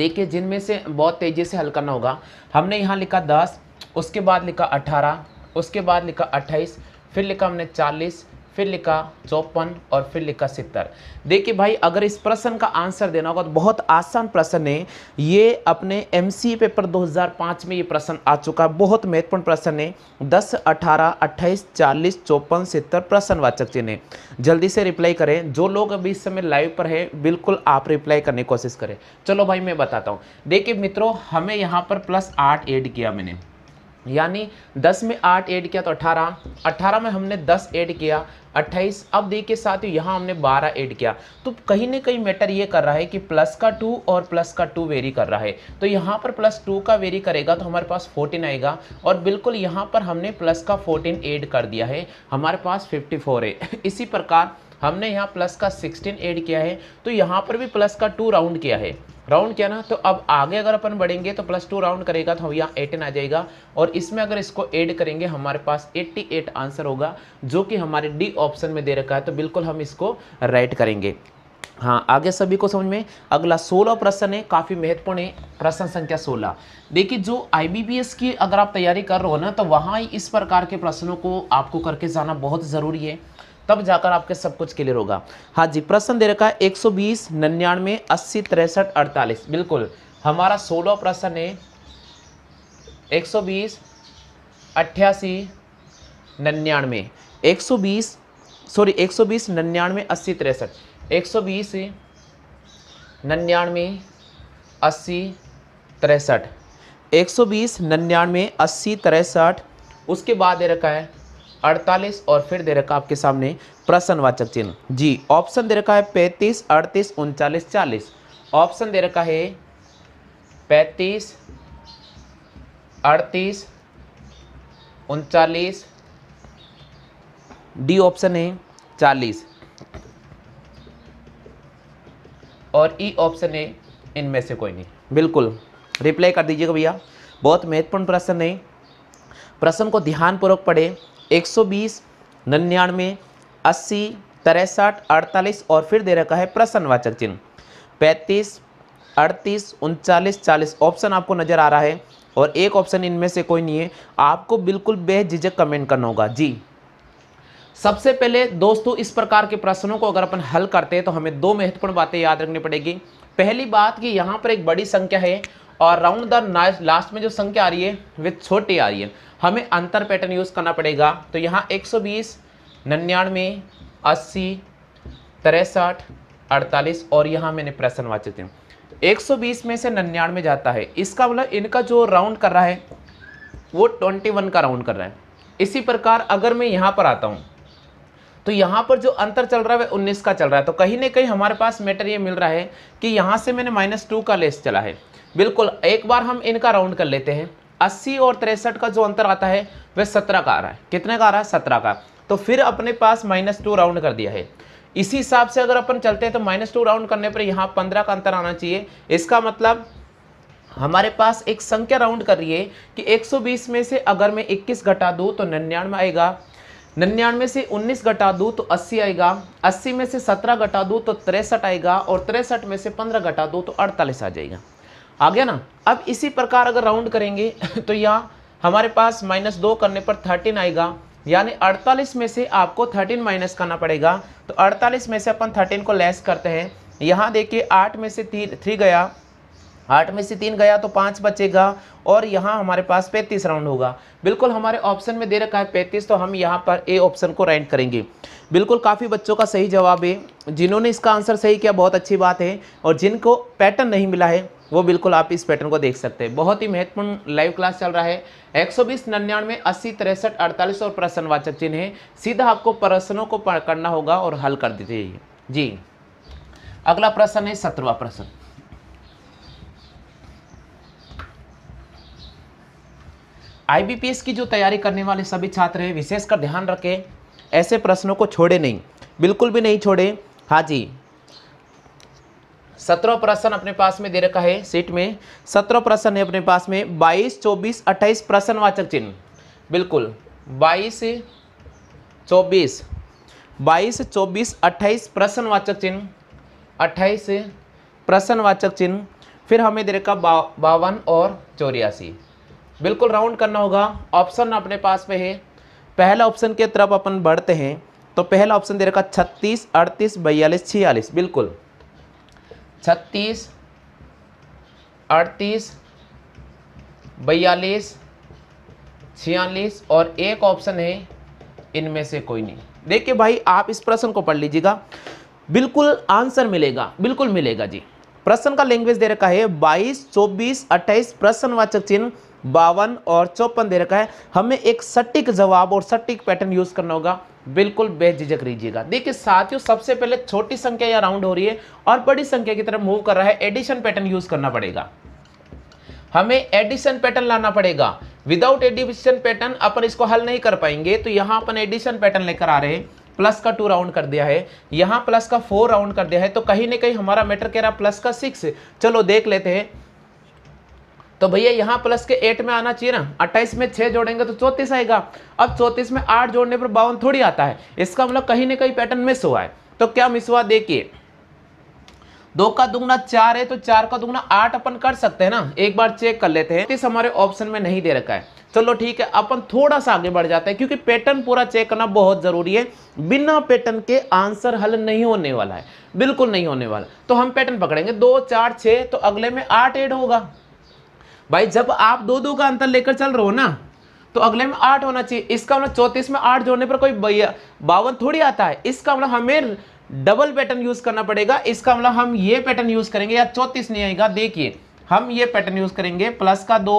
देखिए जिनमें से बहुत तेज़ी से हल करना होगा हमने यहाँ लिखा दस उसके बाद लिखा अठारह उसके बाद लिखा अट्ठाईस फिर लिखा हमने चालीस फिर लिखा चौपन और फिर लिखा सितर देखिए भाई अगर इस प्रश्न का आंसर देना होगा तो बहुत आसान प्रश्न है ये अपने एमसीए पेपर 2005 में ये प्रश्न आ चुका है बहुत महत्वपूर्ण प्रश्न है दस अठारह अट्ठाईस चालीस चौपन सितर प्रश्नवाचक चिन्ह जल्दी से रिप्लाई करें जो लोग अभी इस समय लाइव पर है बिल्कुल आप रिप्लाई करने की कोशिश करें चलो भाई मैं बताता हूँ देखिए मित्रों हमें यहाँ पर प्लस आठ एड किया मैंने यानी 10 में 8 ऐड किया तो 18 18 में हमने 10 ऐड किया 28 अब देखिए साथ ही यहाँ हमने 12 ऐड किया तो कहीं ना कहीं मैटर ये कर रहा है कि प्लस का 2 और प्लस का 2 वेरी कर रहा है तो यहाँ पर प्लस 2 का वेरी करेगा तो हमारे पास 14 आएगा और बिल्कुल यहाँ पर हमने प्लस का 14 ऐड कर दिया है हमारे पास 54 है इसी प्रकार हमने यहाँ प्लस का सिक्सटीन एड किया है तो यहाँ पर भी प्लस का टू राउंड किया है राउंड किया ना तो अब आगे अगर अपन बढ़ेंगे तो प्लस टू राउंड करेगा तो यहाँ एटीन आ जाएगा और इसमें अगर इसको ऐड करेंगे हमारे पास 88 आंसर होगा जो कि हमारे डी ऑप्शन में दे रखा है तो बिल्कुल हम इसको राइट करेंगे हाँ आगे सभी को समझ में अगला सोलह प्रश्न है काफ़ी महत्वपूर्ण है प्रश्न संख्या सोलह देखिए जो आईबीपीएस की अगर आप तैयारी कर रहे हो ना तो वहाँ इस प्रकार के प्रश्नों को आपको करके जाना बहुत ज़रूरी है तब जाकर आपके सब कुछ क्लियर होगा हाँ जी प्रश्न दे रखा है एक सौ बीस निन्यानवे अस्सी तिरसठ अड़तालीस बिल्कुल हमारा सोलह प्रश्न है एक सौ बीस अट्ठासी निन्यानवे एक सौ बीस सॉरी एक सौ बीस निन्यानवे अस्सी तिरसठ एक सौ बीस निन्यानवे अस्सी तिरसठ एक सौ बीस निन्यानवे अस्सी तिरसठ उसके बाद दे रखा है अड़तालीस और फिर दे रखा आपके सामने प्रश्नवाचक चिन्ह जी ऑप्शन दे रखा है पैंतीस अड़तीस उनचालीस चालीस ऑप्शन दे रखा है पैंतीस अड़तीस उनचालीस डी ऑप्शन है चालीस और ई ऑप्शन है इनमें से कोई नहीं बिल्कुल रिप्लाई कर दीजिएगा भैया बहुत महत्वपूर्ण प्रश्न है प्रश्न को ध्यानपूर्वक पढ़ें एक सौ बीस निन्यानवे अस्सी तिरसठ अड़तालीस और फिर दे रखा है प्रश्नवाचक चिन्ह पैंतीस अड़तीस उनचालीस चालीस ऑप्शन आपको नज़र आ रहा है और एक ऑप्शन इनमें से कोई नहीं है आपको बिल्कुल बेझिझक कमेंट करना होगा जी सबसे पहले दोस्तों इस प्रकार के प्रश्नों को अगर अपन हल करते हैं तो हमें दो महत्वपूर्ण बातें याद रखनी पड़ेगी पहली बात कि यहाँ पर एक बड़ी संख्या है और राउंड द लास्ट में जो संख्या आ रही है वे छोटी आ रही है हमें अंतर पैटर्न यूज़ करना पड़ेगा तो यहाँ एक सौ बीस निन्यानवे अस्सी तिरसठ अड़तालीस और यहाँ मैंने प्रश्न वाचित हूँ 120 में से निन्यानवे जाता है इसका मतलब इनका जो राउंड कर रहा है वो 21 का राउंड कर रहा है इसी प्रकार अगर मैं यहाँ पर आता हूँ तो यहाँ पर जो अंतर चल रहा है वह उन्नीस का चल रहा है तो कहीं ना कहीं हमारे पास मैटर ये मिल रहा है कि यहाँ से मैंने माइनस टू का लेस चला है बिल्कुल एक बार हम इनका राउंड कर लेते हैं अस्सी और तिरसठ का जो अंतर आता है वह सत्रह का आ रहा है कितने का आ रहा है सत्रह का तो फिर अपने पास माइनस टू राउंड कर दिया है इसी हिसाब से अगर अपन चलते हैं तो माइनस टू राउंड करने पर यहाँ पंद्रह का अंतर आना चाहिए इसका मतलब हमारे पास एक संख्या राउंड कर रही है कि 120 में से अगर मैं 21 घटा दूँ तो निन्यानवे आएगा निन्यानवे से 19 घटा दूँ तो 80 आएगा 80 में से 17 घटा दूँ तो तिरसठ आएगा और तिरसठ में से 15 घटा दूँ तो 48 आ जाएगा आ गया ना अब इसी प्रकार अगर राउंड करेंगे तो यहाँ हमारे पास माइनस दो करने पर थर्टीन आएगा यानी अड़तालीस में से आपको थर्टीन माइनस करना पड़ेगा तो अड़तालीस में से अपन थर्टीन को लेस करते हैं यहाँ देखिए आठ में से तीन थ्री गया आठ में से तीन गया तो पाँच बचेगा और यहाँ हमारे पास पैंतीस राउंड होगा बिल्कुल हमारे ऑप्शन में दे रखा है पैंतीस तो हम यहाँ पर ए ऑप्शन को राइंड करेंगे बिल्कुल काफ़ी बच्चों का सही जवाब है जिन्होंने इसका आंसर सही किया बहुत अच्छी बात है और जिनको पैटर्न नहीं मिला है वो बिल्कुल आप इस पैटर्न को देख सकते हैं बहुत ही महत्वपूर्ण लाइव क्लास चल रहा है एक सौ बीस निन्यानवे अस्सी तिरसठ अड़तालीस और प्रश्नवाचक चिन्ह है सीधा आपको प्रश्नों को करना होगा और हल कर दीजिए जी अगला प्रश्न है सत्रवा प्रश्न आईबीपीएस की जो तैयारी करने वाले सभी छात्र हैं विशेषकर ध्यान रखें ऐसे प्रश्नों को छोड़े नहीं बिल्कुल भी नहीं छोड़े हाँ जी सत्रह प्रश्न अपने पास में दे रखा है सीट में सत्रह प्रश्न है अपने पास में बाईस चौबीस अट्ठाईस प्रश्नवाचक चिन्ह बिल्कुल बाईस चौबीस बाईस चौबीस अट्ठाईस प्रश्नवाचक चिन्ह अट्ठाईस प्रश्नवाचक चिन्ह फिर हमें दे रखा बावन और चौरासी बिल्कुल राउंड करना होगा ऑप्शन अपने पास में है पहला ऑप्शन के तरफ अपन बढ़ते हैं तो पहला ऑप्शन दे रखा छत्तीस अड़तीस बयालीस छियालीस बिल्कुल छत्तीस अड़तीस बयालीस छियालीस और एक ऑप्शन है इनमें से कोई नहीं देखिए भाई आप इस प्रश्न को पढ़ लीजिएगा बिल्कुल आंसर मिलेगा बिल्कुल मिलेगा जी प्रश्न का लैंग्वेज दे रखा है 22, 24, 28 प्रश्नवाचक चिन्ह बावन और चौपन दे रखा है हमें एक सटीक जवाब और सटीक पैटर्न यूज करना होगा बिल्कुल बेझिझक लीजिएगा देखिए साथियों सबसे पहले छोटी संख्या या राउंड हो रही है और बड़ी संख्या की तरफ मूव कर रहा है एडिशन पैटर्न यूज करना पड़ेगा हमें एडिशन पैटर्न लाना पड़ेगा विदाउट एडिशन पैटर्न अपन इसको हल नहीं कर पाएंगे तो यहां अपन एडिशन पैटर्न लेकर आ रहे हैं प्लस का टू राउंड कर दिया है यहां प्लस का फोर राउंड कर दिया है तो कहीं ना कहीं हमारा मैटर कह रहा प्लस का सिक्स चलो देख लेते हैं तो भैया यहाँ प्लस के एट में आना चाहिए ना अट्ठाईस में छः जोड़ेंगे तो चौंतीस आएगा अब चौंतीस में आठ जोड़ने पर बावन थोड़ी आता है इसका मतलब कहीं ना कहीं पैटर्न मिस हुआ है तो क्या मिस हुआ देखिए दो का दुगना चार है तो चार का दुगना आठ अपन कर सकते हैं ना एक बार चेक कर लेते हैं तीस हमारे ऑप्शन में नहीं दे रखा है चलो ठीक है अपन थोड़ा सा आगे बढ़ जाते हैं क्योंकि पैटर्न पूरा चेक करना बहुत ज़रूरी है बिना पैटर्न के आंसर हल नहीं होने वाला है बिल्कुल नहीं होने वाला तो हम पैटर्न पकड़ेंगे दो चार छः तो अगले में आठ एड होगा भाई जब आप दो दो का अंतर लेकर चल रहे हो ना तो अगले में आठ होना चाहिए इसका मतलब चौतीस में आठ जोड़ने पर कोई बावन थोड़ी आता है इसका मतलब हमें डबल पैटर्न यूज़ करना पड़ेगा इसका मतलब हम ये पैटर्न यूज़ करेंगे या चौतीस नहीं आएगा देखिए हम ये पैटर्न यूज़ करेंगे प्लस का दो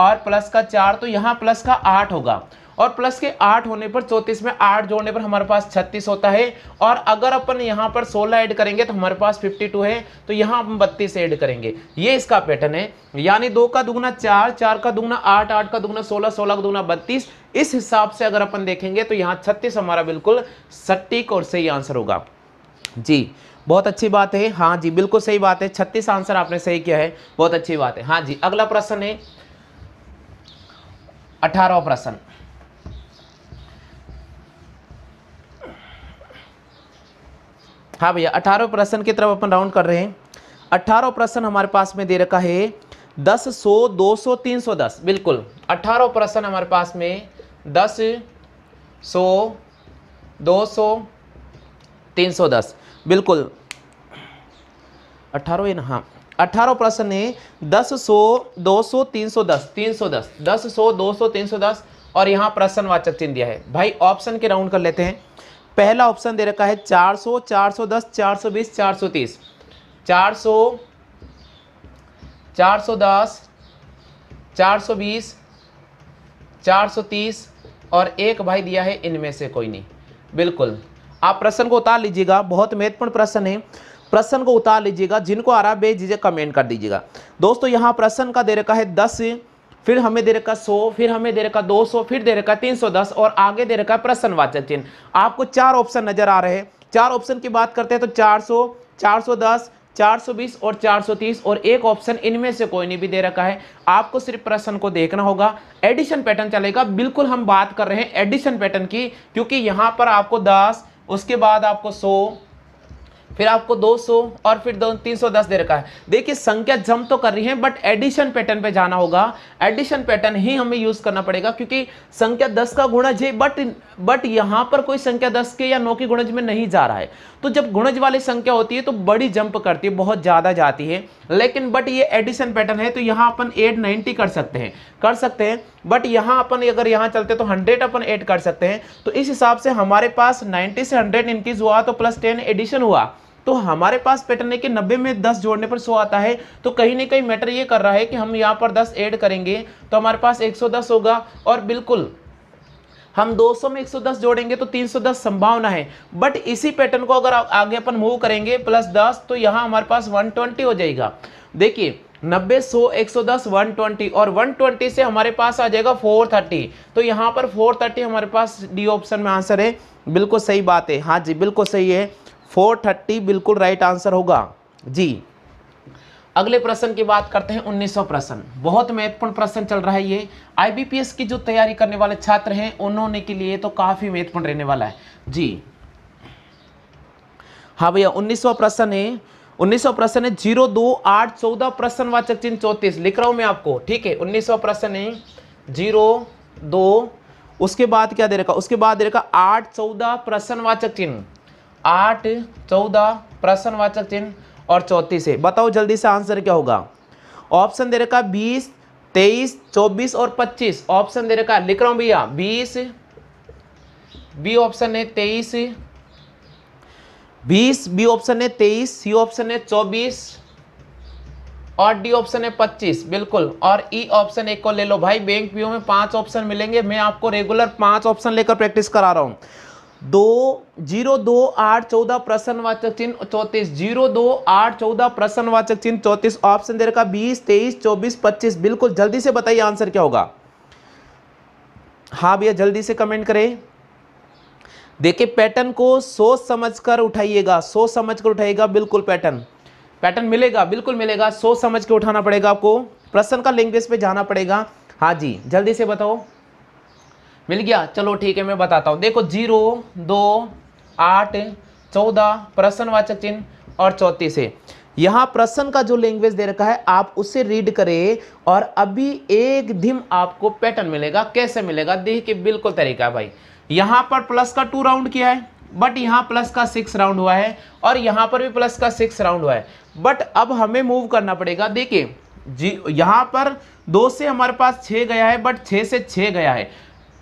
और प्लस का चार तो यहाँ प्लस का आठ होगा और प्लस के आठ होने पर चौतीस में आठ जोड़ने पर हमारे पास छत्तीस होता है और अगर अपन यहाँ पर सोलह ऐड करेंगे तो हमारे पास फिफ्टी टू है तो यहाँ हम बत्तीस ऐड करेंगे ये इसका पैटर्न है यानी दो का दुगना चार चार का दुगना आठ आठ का दुगना सोलह सोलह का दुगना बत्तीस इस हिसाब से अगर अपन देखेंगे तो यहाँ छत्तीस हमारा बिल्कुल सटीक और सही आंसर होगा जी बहुत अच्छी बात है हाँ जी बिल्कुल सही बात है छत्तीस आंसर आपने सही किया है बहुत अच्छी बात है हाँ जी अगला प्रश्न है अठारहवा प्रश्न हाँ भैया अठारह प्रश्न की तरफ अपन राउंड कर रहे हैं अट्ठारह प्रश्न हमारे पास में दे रखा है दस सौ दो सौ तीन सौ दस बिल्कुल अट्ठारह प्रश्न हमारे पास में दस सौ दो सौ तीन सौ दस बिल्कुल अट्ठारह है ना हाँ अठारह प्रश्न है दस सौ दो सौ तीन सौ दस तीन सौ दस दस सौ दो सौ तीन सौ दस और यहाँ प्रश्नवाचक चिन्ह दिया है भाई ऑप्शन के राउंड कर लेते हैं पहला ऑप्शन दे रखा है 400, 410, 420, 430, 400, 410, 420, 430 और एक भाई दिया है इनमें से कोई नहीं बिल्कुल आप प्रश्न को उतार लीजिएगा बहुत महत्वपूर्ण प्रश्न है प्रश्न को उतार लीजिएगा जिनको आ रहा दीजिए कमेंट कर दीजिएगा दोस्तों यहाँ प्रश्न का दे रखा है दस फिर हमें दे रखा सौ फिर हमें दे रखा दो सौ फिर दे रखा तीन सौ दस और आगे दे रखा प्रश्नवाचक चिन्ह आपको चार ऑप्शन नजर आ रहे हैं चार ऑप्शन की बात करते हैं तो चार सौ चार सौ दस 420 और 430 और एक ऑप्शन इनमें से कोई नहीं भी दे रखा है आपको सिर्फ प्रश्न को देखना होगा एडिशन पैटर्न चलेगा बिल्कुल हम बात कर रहे हैं एडिशन पैटर्न की क्योंकि यहाँ पर आपको दस उसके बाद आपको सौ फिर आपको 200 और फिर दो तीन सौ दस दे रखा है देखिए संख्या जम तो कर रही है बट एडिशन पैटर्न पे जाना होगा एडिशन पैटर्न ही हमें यूज़ करना पड़ेगा क्योंकि संख्या दस का गुणज है बट बट यहाँ पर कोई संख्या दस के या नौ के गुणज में नहीं जा रहा है तो जब गुणज वाली संख्या होती है तो बड़ी जंप करती है बहुत ज़्यादा जाती है लेकिन बट ये एडिशन पैटर्न है तो यहाँ अपन एट नाइन्टी कर सकते हैं कर सकते हैं बट यहाँ अपन अगर यहाँ चलते तो हंड्रेड अपन एड कर सकते हैं तो इस हिसाब से हमारे पास नाइन्टी से हंड्रेड इंक्रीज हुआ तो प्लस टेन एडिशन हुआ तो हमारे पास पैटर्न है कि नब्बे में दस जोड़ने पर सो आता है तो कहीं ना कहीं मैटर ये कर रहा है कि हम यहाँ पर दस ऐड करेंगे तो हमारे पास एक सौ दस होगा और बिल्कुल हम 200 में 110 जोड़ेंगे तो 310 संभावना है बट इसी पैटर्न को अगर आगे अपन मूव करेंगे प्लस 10 तो यहाँ हमारे पास 120 हो जाएगा देखिए नब्बे 100, एक सौ दस वन ट्वेंटी और वन ट्वेंटी से हमारे पास आ जाएगा फोर थर्टी तो यहाँ पर फोर थर्टी हमारे पास डी ऑप्शन में आंसर है बिल्कुल सही बात है हाँ जी बिल्कुल सही है 430 बिल्कुल राइट आंसर होगा जी अगले प्रश्न की बात करते हैं उन्नीसवा प्रश्न बहुत महत्वपूर्ण प्रश्न चल रहा है ये आईबीपीएस की जो तैयारी करने वाले छात्र हैं उन्होंने के लिए तो काफ़ी महत्वपूर्ण रहने वाला है जी हाँ भैया उन्नीसवा प्रश्न है उन्नीसवा प्रश्न है जीरो दो आठ चौदह प्रश्न वाचक चिन्ह चौतीस लिख रहा हूं मैं आपको ठीक है उन्नीसवा प्रश्न है जीरो दो उसके बाद क्या दे रखा उसके बाद दे रखा आठ चौदह प्रश्न वाचक चिन्ह आठ चौदह प्रश्नवाचक चिन्ह और चौतीस है बताओ जल्दी से आंसर क्या होगा ऑप्शन दे रखा बीस तेईस चौबीस और पच्चीस ऑप्शन दे रखा लिख रहा हूं भैया बीस बी ऑप्शन है तेईस बीस बी ऑप्शन है तेईस सी ऑप्शन है चौबीस और डी ऑप्शन है पच्चीस बिल्कुल और ई e ऑप्शन एक को ले लो भाई बैंक पीओ में पांच ऑप्शन मिलेंगे मैं आपको रेगुलर पांच ऑप्शन लेकर प्रैक्टिस करा रहा हूं दो जीरो दो आठ चौदह प्रश्नवाचक चिन्ह चौंतीस जीरो दो आठ चौदह प्रश्नवाचक चिन्ह चौंतीस ऑप्शन दे रखा बीस तेईस चौबीस पच्चीस बिल्कुल जल्दी से बताइए आंसर क्या होगा हाँ भैया जल्दी से कमेंट करें देखिए पैटर्न को सोच समझकर उठाइएगा सोच समझकर उठाइएगा बिल्कुल पैटर्न पैटर्न मिलेगा बिल्कुल मिलेगा सोच समझ के उठाना पड़ेगा आपको प्रश्न का लैंग्वेज पे जाना पड़ेगा हाँ जी जल्दी से बताओ मिल गया चलो ठीक है मैं बताता हूँ देखो जीरो दो आठ चौदह प्रश्नवाचक चिन्ह और चौतीस है यहाँ प्रश्न का जो लैंग्वेज दे रखा है आप उसे रीड करें और अभी एक दिन आपको पैटर्न मिलेगा कैसे मिलेगा देख के बिल्कुल तरीका भाई यहाँ पर प्लस का टू राउंड किया है बट यहाँ प्लस का सिक्स राउंड हुआ है और यहाँ पर भी प्लस का सिक्स राउंड हुआ है बट अब हमें मूव करना पड़ेगा देखिए जी यहाँ पर दो से हमारे पास छः गया है बट छः से छः गया है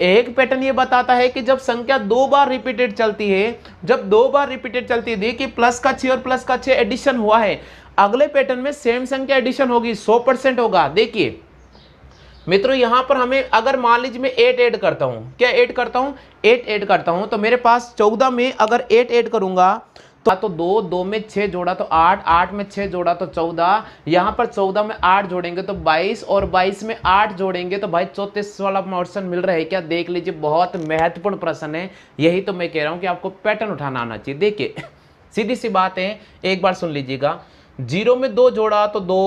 एक पैटर्न ये बताता है कि जब संख्या दो बार रिपीटेड चलती है जब दो बार रिपीटेड चलती है देखिए प्लस का छः और प्लस का छः एडिशन हुआ है अगले पैटर्न में सेम संख्या एडिशन होगी सौ परसेंट होगा देखिए मित्रों यहाँ पर हमें अगर मान लीजिए मैं एट ऐड करता हूँ क्या ऐड करता हूँ एट ऐड करता हूँ तो मेरे पास चौदह में अगर एट ऐड करूँगा तो हाँ, तो दो दो में छह जोड़ा तो आठ आठ में छह जोड़ा तो चौदह यहाँ पर चौदह में आठ जोड़ेंगे तो बाईस और बाईस में आठ जोड़ेंगे तो भाई चौतीस वाला ऑप्शन मिल रहा है क्या देख लीजिए बहुत महत्वपूर्ण प्रश्न है यही तो मैं कह रहा हूं कि आपको पैटर्न उठाना आना चाहिए देखिए सीधी सी बात है एक बार सुन लीजिएगा जीरो में दो जोड़ा तो दो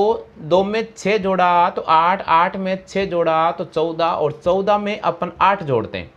दो में छ जोड़ा तो आठ आठ में छ जोड़ा तो चौदह और चौदह में अपन आठ जोड़ते हैं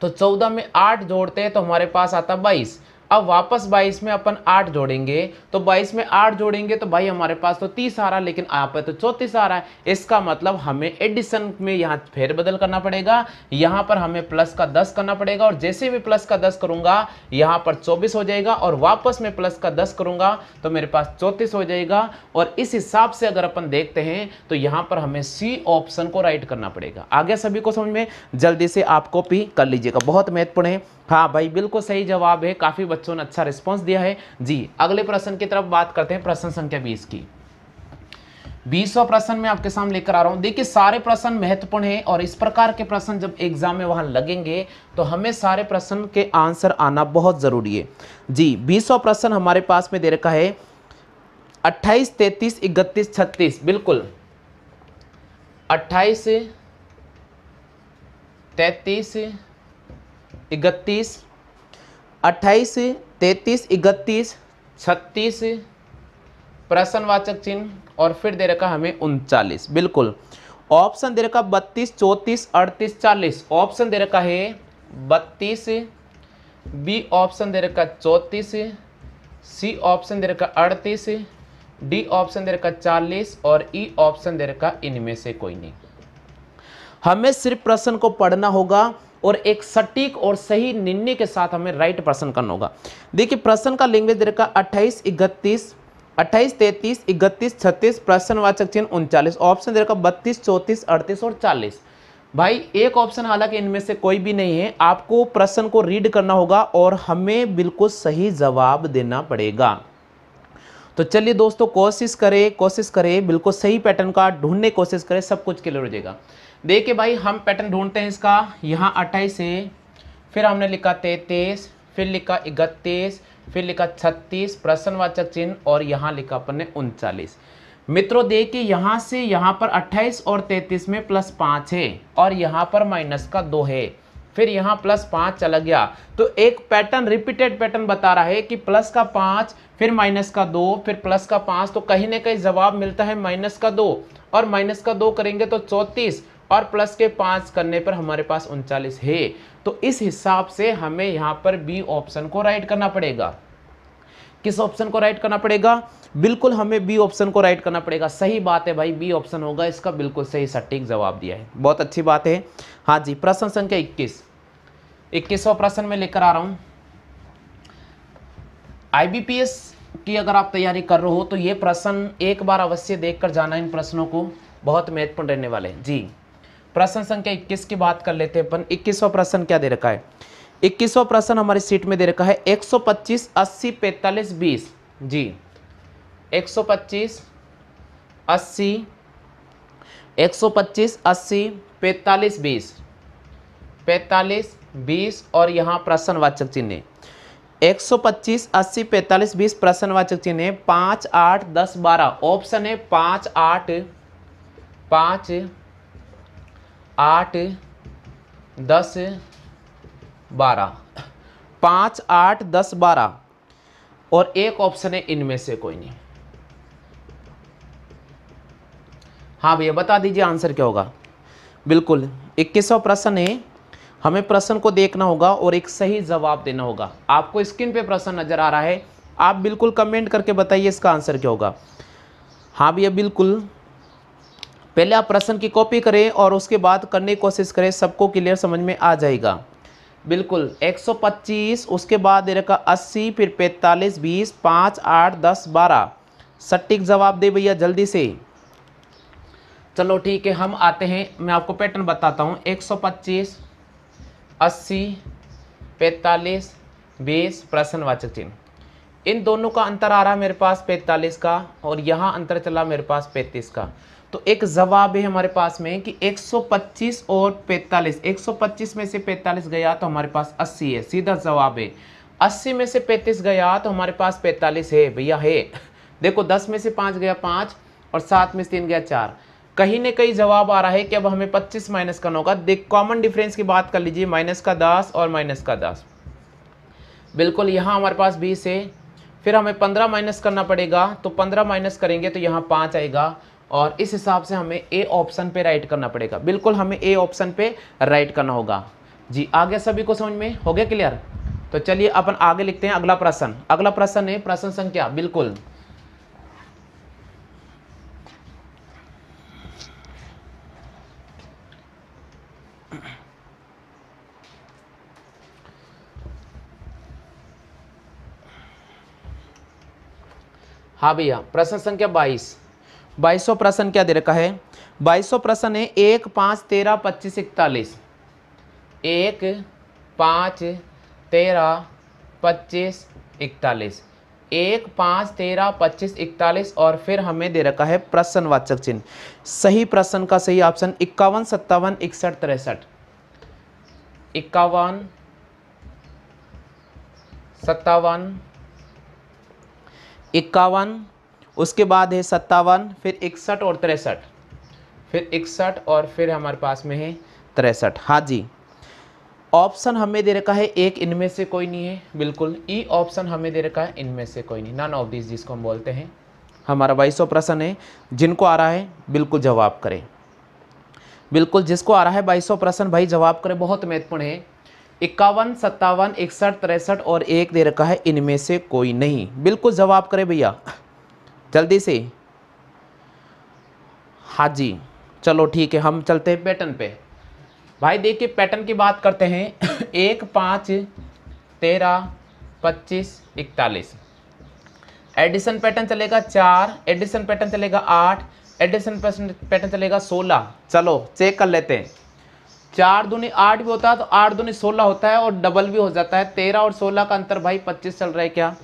तो चौदह में आठ जोड़ते हैं तो हमारे पास आता बाईस अब वापस बाईस में अपन आठ जोड़ेंगे तो बाईस में आठ जोड़ेंगे तो भाई हमारे पास तो तीस आ रहा है लेकिन यहाँ पर तो चौंतीस आ रहा है इसका मतलब हमें एडिशन में यहाँ फेरबदल करना पड़ेगा यहाँ पर हमें प्लस का दस करना पड़ेगा और जैसे भी प्लस का दस करूँगा यहाँ पर चौबीस हो जाएगा और वापस में प्लस का दस करूँगा तो मेरे पास चौंतीस हो जाएगा और इस हिसाब से अगर अपन देखते हैं तो यहाँ पर हमें सी ऑप्शन को राइट करना पड़ेगा आगे सभी को समझ में जल्दी से आप कॉपी कर लीजिएगा बहुत महत्वपूर्ण है हाँ भाई बिल्कुल सही जवाब है काफ़ी बच्चों ने अच्छा रिस्पॉन्स दिया है जी अगले प्रश्न की तरफ बात करते हैं प्रश्न संख्या बीस की बीसवा प्रश्न में आपके सामने लेकर आ रहा हूँ देखिए सारे प्रश्न महत्वपूर्ण हैं और इस प्रकार के प्रश्न जब एग्जाम में वहाँ लगेंगे तो हमें सारे प्रश्न के आंसर आना बहुत ज़रूरी है जी बीसवा प्रश्न हमारे पास में दे रखा है अट्ठाईस तैतीस इकतीस छत्तीस बिल्कुल अट्ठाईस तैतीस इकतीस अट्ठाईस तैतीस इकतीस छत्तीस प्रश्नवाचक चिन्ह और फिर दे रखा हमें उनचालीस बिल्कुल ऑप्शन दे रखा बत्तीस चौंतीस अड़तीस चालीस ऑप्शन दे रखा है बत्तीस बी ऑप्शन दे रखा चौंतीस सी ऑप्शन दे रखा अड़तीस डी ऑप्शन दे रखा चालीस और ई e ऑप्शन दे रखा इनमें से कोई नहीं हमें सिर्फ प्रश्न को पढ़ना होगा और एक सटीक और सही निर्णय के साथ हमें राइट प्रश्न करना होगा देखिए प्रश्न का लैंग्वेज दे रखा अट्ठाईस इकतीस अट्ठाईस तैतीस इकतीस छत्तीस प्रश्नवाचक चिन्ह उनचालीस ऑप्शन दे रखा बत्तीस चौंतीस अड़तीस और चालीस भाई एक ऑप्शन हालांकि इनमें से कोई भी नहीं है आपको प्रश्न को रीड करना होगा और हमें बिल्कुल सही जवाब देना पड़ेगा तो चलिए दोस्तों कोशिश करें कोशिश करें बिल्कुल सही पैटर्न का ढूंढने कोशिश करें सब कुछ क्लियर हो जाएगा देखिए भाई हम पैटर्न ढूंढते हैं इसका यहाँ अट्ठाईस है फिर हमने लिखा तैतीस फिर लिखा इकतीस फिर लिखा छत्तीस प्रश्नवाचक चिन्ह और यहाँ लिखा अपन ने उनचालीस मित्रों देखिए यहाँ से यहाँ पर अट्ठाईस और तैतीस में प्लस पाँच है और यहाँ पर माइनस का दो है फिर यहाँ प्लस पाँच चला गया तो एक पैटर्न रिपीटेड पैटर्न बता रहा है कि प्लस का पाँच फिर माइनस का दो फिर प्लस का पाँच तो कहीं ना कहीं जवाब मिलता है माइनस का दो और माइनस का दो करेंगे तो चौंतीस और प्लस के पाँच करने पर हमारे पास उनचालीस है तो इस हिसाब से हमें यहाँ पर बी ऑप्शन को राइट करना पड़ेगा किस ऑप्शन को राइट करना पड़ेगा बिल्कुल हमें बी ऑप्शन को राइट करना पड़ेगा सही बात है भाई बी ऑप्शन होगा इसका बिल्कुल सही सटीक जवाब दिया है बहुत अच्छी बात है हाँ जी प्रश्न संख्या इक्कीस इक्कीसवा प्रश्न में लेकर आ रहा हूँ आईबीपीएस की अगर आप तैयारी कर रहे हो तो ये प्रश्न एक बार अवश्य देखकर जाना इन प्रश्नों को बहुत महत्वपूर्ण रहने वाले हैं जी प्रश्न संख्या इक्कीस की बात कर लेते हैं अपन इक्कीसवा प्रश्न क्या दे रखा है इक्कीसवा प्रश्न हमारी सीट में दे रखा है एक सौ पच्चीस अस्सी पैंतालीस बीस जी एक सौ पच्चीस अस्सी एक सौ पच्चीस अस्सी पैंतालीस बीस पैंतालीस बीस और यहाँ प्रश्नवाचक चिन्ह एक सौ पच्चीस अस्सी पैंतालीस बीस प्रश्नवाचक चिन्ह पाँच आठ दस बारह ऑप्शन है पाँच आठ पाँच आठ दस बारह पाँच आठ दस बारह और एक ऑप्शन है इनमें से कोई नहीं हाँ भैया बता दीजिए आंसर क्या होगा बिल्कुल इक्कीसवा प्रश्न है हमें प्रश्न को देखना होगा और एक सही जवाब देना होगा आपको स्क्रीन पे प्रश्न नज़र आ रहा है आप बिल्कुल कमेंट करके बताइए इसका आंसर क्या होगा हाँ भैया बिल्कुल पहले आप प्रश्न की कॉपी करें और उसके बाद करने की कोशिश करें सबको क्लियर समझ में आ जाएगा बिल्कुल 125 उसके बाद दे रखा 80 फिर 45 20 पाँच आठ दस बारह सटीक जवाब दे भैया जल्दी से चलो ठीक है हम आते हैं मैं आपको पैटर्न बताता हूँ 125 80 45 20 प्रश्नवाचक चिन्ह इन दोनों का अंतर आ रहा है मेरे पास 45 का और यहाँ अंतर चला मेरे पास 35 का तो एक जवाब है हमारे पास में कि 125 और 45 125 में से 45 गया तो हमारे पास 80 है सीधा जवाब है 80 में से 35 गया तो हमारे पास 45 है भैया है देखो 10 में से 5 गया 5 और 7 में से 3 गया 4 कहीं ना कहीं जवाब आ रहा है कि अब हमें 25 माइनस करना होगा देख कॉमन डिफरेंस की बात कर लीजिए माइनस का दस और माइनस का दस बिल्कुल यहाँ हमारे पास बीस है फिर हमें पंद्रह माइनस करना पड़ेगा तो पंद्रह माइनस करेंगे तो यहाँ पाँच आएगा और इस हिसाब से हमें ए ऑप्शन पे राइट करना पड़ेगा बिल्कुल हमें ए ऑप्शन पे राइट करना होगा जी आगे सभी को समझ में हो गया क्लियर तो चलिए अपन आगे लिखते हैं अगला प्रश्न अगला प्रश्न है प्रश्न संख्या बिल्कुल हाँ भैया प्रश्न संख्या बाईस बाईसों प्रश्न क्या दे रखा है बाईसों प्रश्न है एक पाँच तेरह पच्चीस इकतालीस एक पाँच तेरह पच्चीस इकतालीस एक पाँच तेरह पच्चीस इकतालीस और फिर हमें दे रखा है प्रश्नवाचक चिन्ह सही प्रश्न का सही ऑप्शन इक्यावन सत्तावन इकसठ तिरसठ इक्यावन सत्तावन इक्यावन उसके बाद है सत्तावन फिर इकसठ और तिरसठ फिर इकसठ और फिर हमारे पास में है तिरसठ हाँ जी ऑप्शन हमें दे रखा है एक इनमें से कोई नहीं है बिल्कुल ई ऑप्शन हमें दे रखा है इनमें से कोई नहीं नन ऑफ दिस जिसको हम बोलते हैं हमारा बाईसों प्रश्न है जिनको आ रहा है बिल्कुल जवाब करें बिल्कुल जिसको आ रहा है बाईसों प्रश्न भाई जवाब करें बहुत महत्वपूर्ण है इक्यावन सत्तावन इकसठ तिरसठ और एक दे रखा है इनमें से कोई नहीं बिल्कुल जवाब करें भैया जल्दी से हाँ जी चलो ठीक है हम चलते हैं पैटर्न पे भाई देखिए पैटर्न की बात करते हैं एक पाँच तेरह पच्चीस इकतालीस एडिशन पैटर्न चलेगा चार एडिशन पैटर्न चलेगा आठ एडिशन पैटर्न चलेगा सोलह चलो चेक कर लेते हैं चार दूनी आठ भी होता है तो आठ दूनी सोलह होता है और डबल भी हो जाता है तेरह और सोलह का अंतर भाई पच्चीस चल रहा है क्या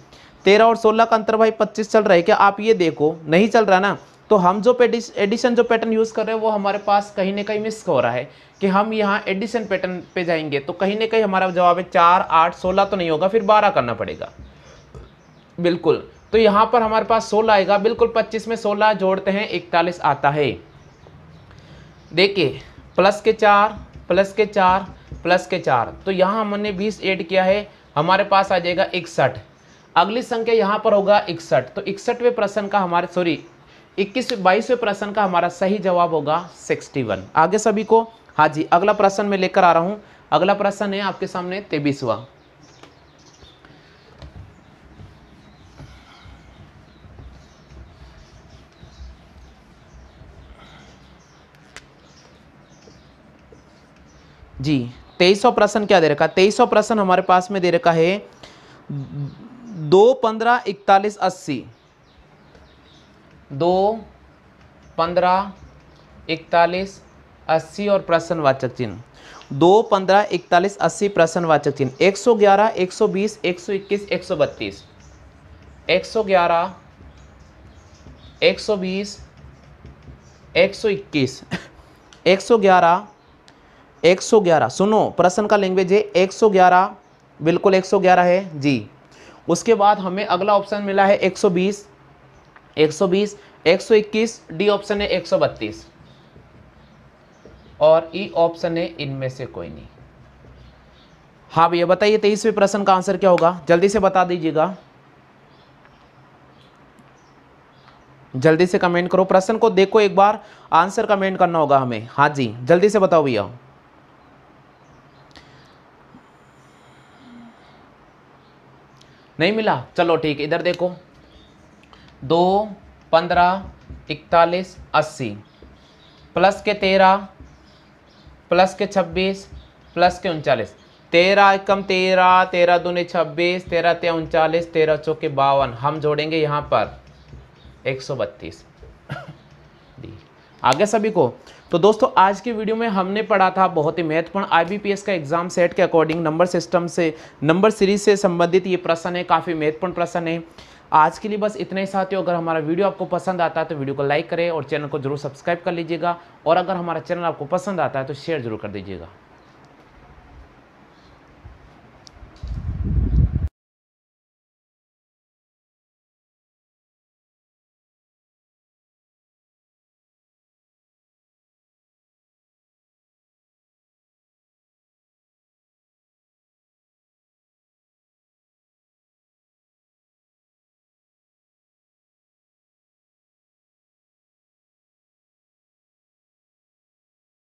तेरह और सोलह का अंतर भाई पच्चीस चल रहा है क्या आप ये देखो नहीं चल रहा ना तो हम जो एडिशन जो पैटर्न यूज़ कर रहे हैं वो हमारे पास कहीं ना कहीं मिस हो रहा है कि हम यहाँ एडिशन पैटर्न पे जाएंगे तो कहीं ना कहीं हमारा जवाब है चार आठ सोलह तो नहीं होगा फिर बारह करना पड़ेगा बिल्कुल तो यहाँ पर हमारे पास सोलह आएगा बिल्कुल पच्चीस में सोलह जोड़ते हैं इकतालीस आता है देखिए प्लस के चार प्लस के चार प्लस के चार तो यहाँ हमने बीस एड किया है हमारे पास आ जाएगा इकसठ अगली संख्या यहाँ पर होगा इकसठ तो इकसठवें प्रश्न का हमारे सॉरी इक्कीस बाईसवें प्रश्न का हमारा सही जवाब होगा सिक्सटी वन आगे सभी को हाँ जी अगला प्रश्न मैं लेकर आ रहा हूँ अगला प्रश्न है आपके सामने तेबीसवा जी तेईसवा प्रश्न क्या दे रखा है तेईसवा प्रश्न हमारे पास में दे रखा है दो पंद्रह इकतालीस अस्सी दो पंद्रह इकतालीस अस्सी और प्रश्नवाचक चिन्ह दो पंद्रह इकतालीस अस्सी प्रश्नवाचक चिन्ह एक सौ ग्यारह एक सौ बीस एक सौ इक्कीस एक सौ बत्तीस एक सौ ग्यारह एक सौ बीस एक सौ इक्कीस एक सौ ग्यारह एक सौ ग्यारह सुनो प्रश्न का लैंग्वेज है एक सौ ग्यारह बिल्कुल एक सौ ग्यारह है जी उसके बाद हमें अगला ऑप्शन मिला है 120 120 121 डी ऑप्शन है 132 और ई e ऑप्शन है इनमें से कोई नहीं हाँ भैया बताइए तेईसवें प्रश्न का आंसर क्या होगा जल्दी से बता दीजिएगा जल्दी से कमेंट करो प्रश्न को देखो एक बार आंसर कमेंट करना होगा हमें हाँ जी जल्दी से बताओ भैया नहीं मिला चलो ठीक इधर देखो दो पंद्रह इकतालीस अस्सी प्लस के तेरह प्लस के छब्बीस प्लस के उनचालीस तेरह एकम तेरह तेरह दूनी छब्बीस तेरह तेरह उनचालीस तेरह चौके बावन हम जोड़ेंगे यहाँ पर एक सौ बत्तीस आगे सभी को तो दोस्तों आज के वीडियो में हमने पढ़ा था बहुत ही महत्वपूर्ण आईबीपीएस का एग्जाम सेट के अकॉर्डिंग नंबर सिस्टम से नंबर सीरीज से संबंधित ये प्रश्न है काफ़ी महत्वपूर्ण प्रश्न है आज के लिए बस इतना ही साथियों अगर हमारा वीडियो आपको पसंद आता है तो वीडियो को लाइक करें और चैनल को जरूर सब्सक्राइब कर लीजिएगा और अगर हमारा चैनल आपको पसंद आता है तो शेयर जरूर कर दीजिएगा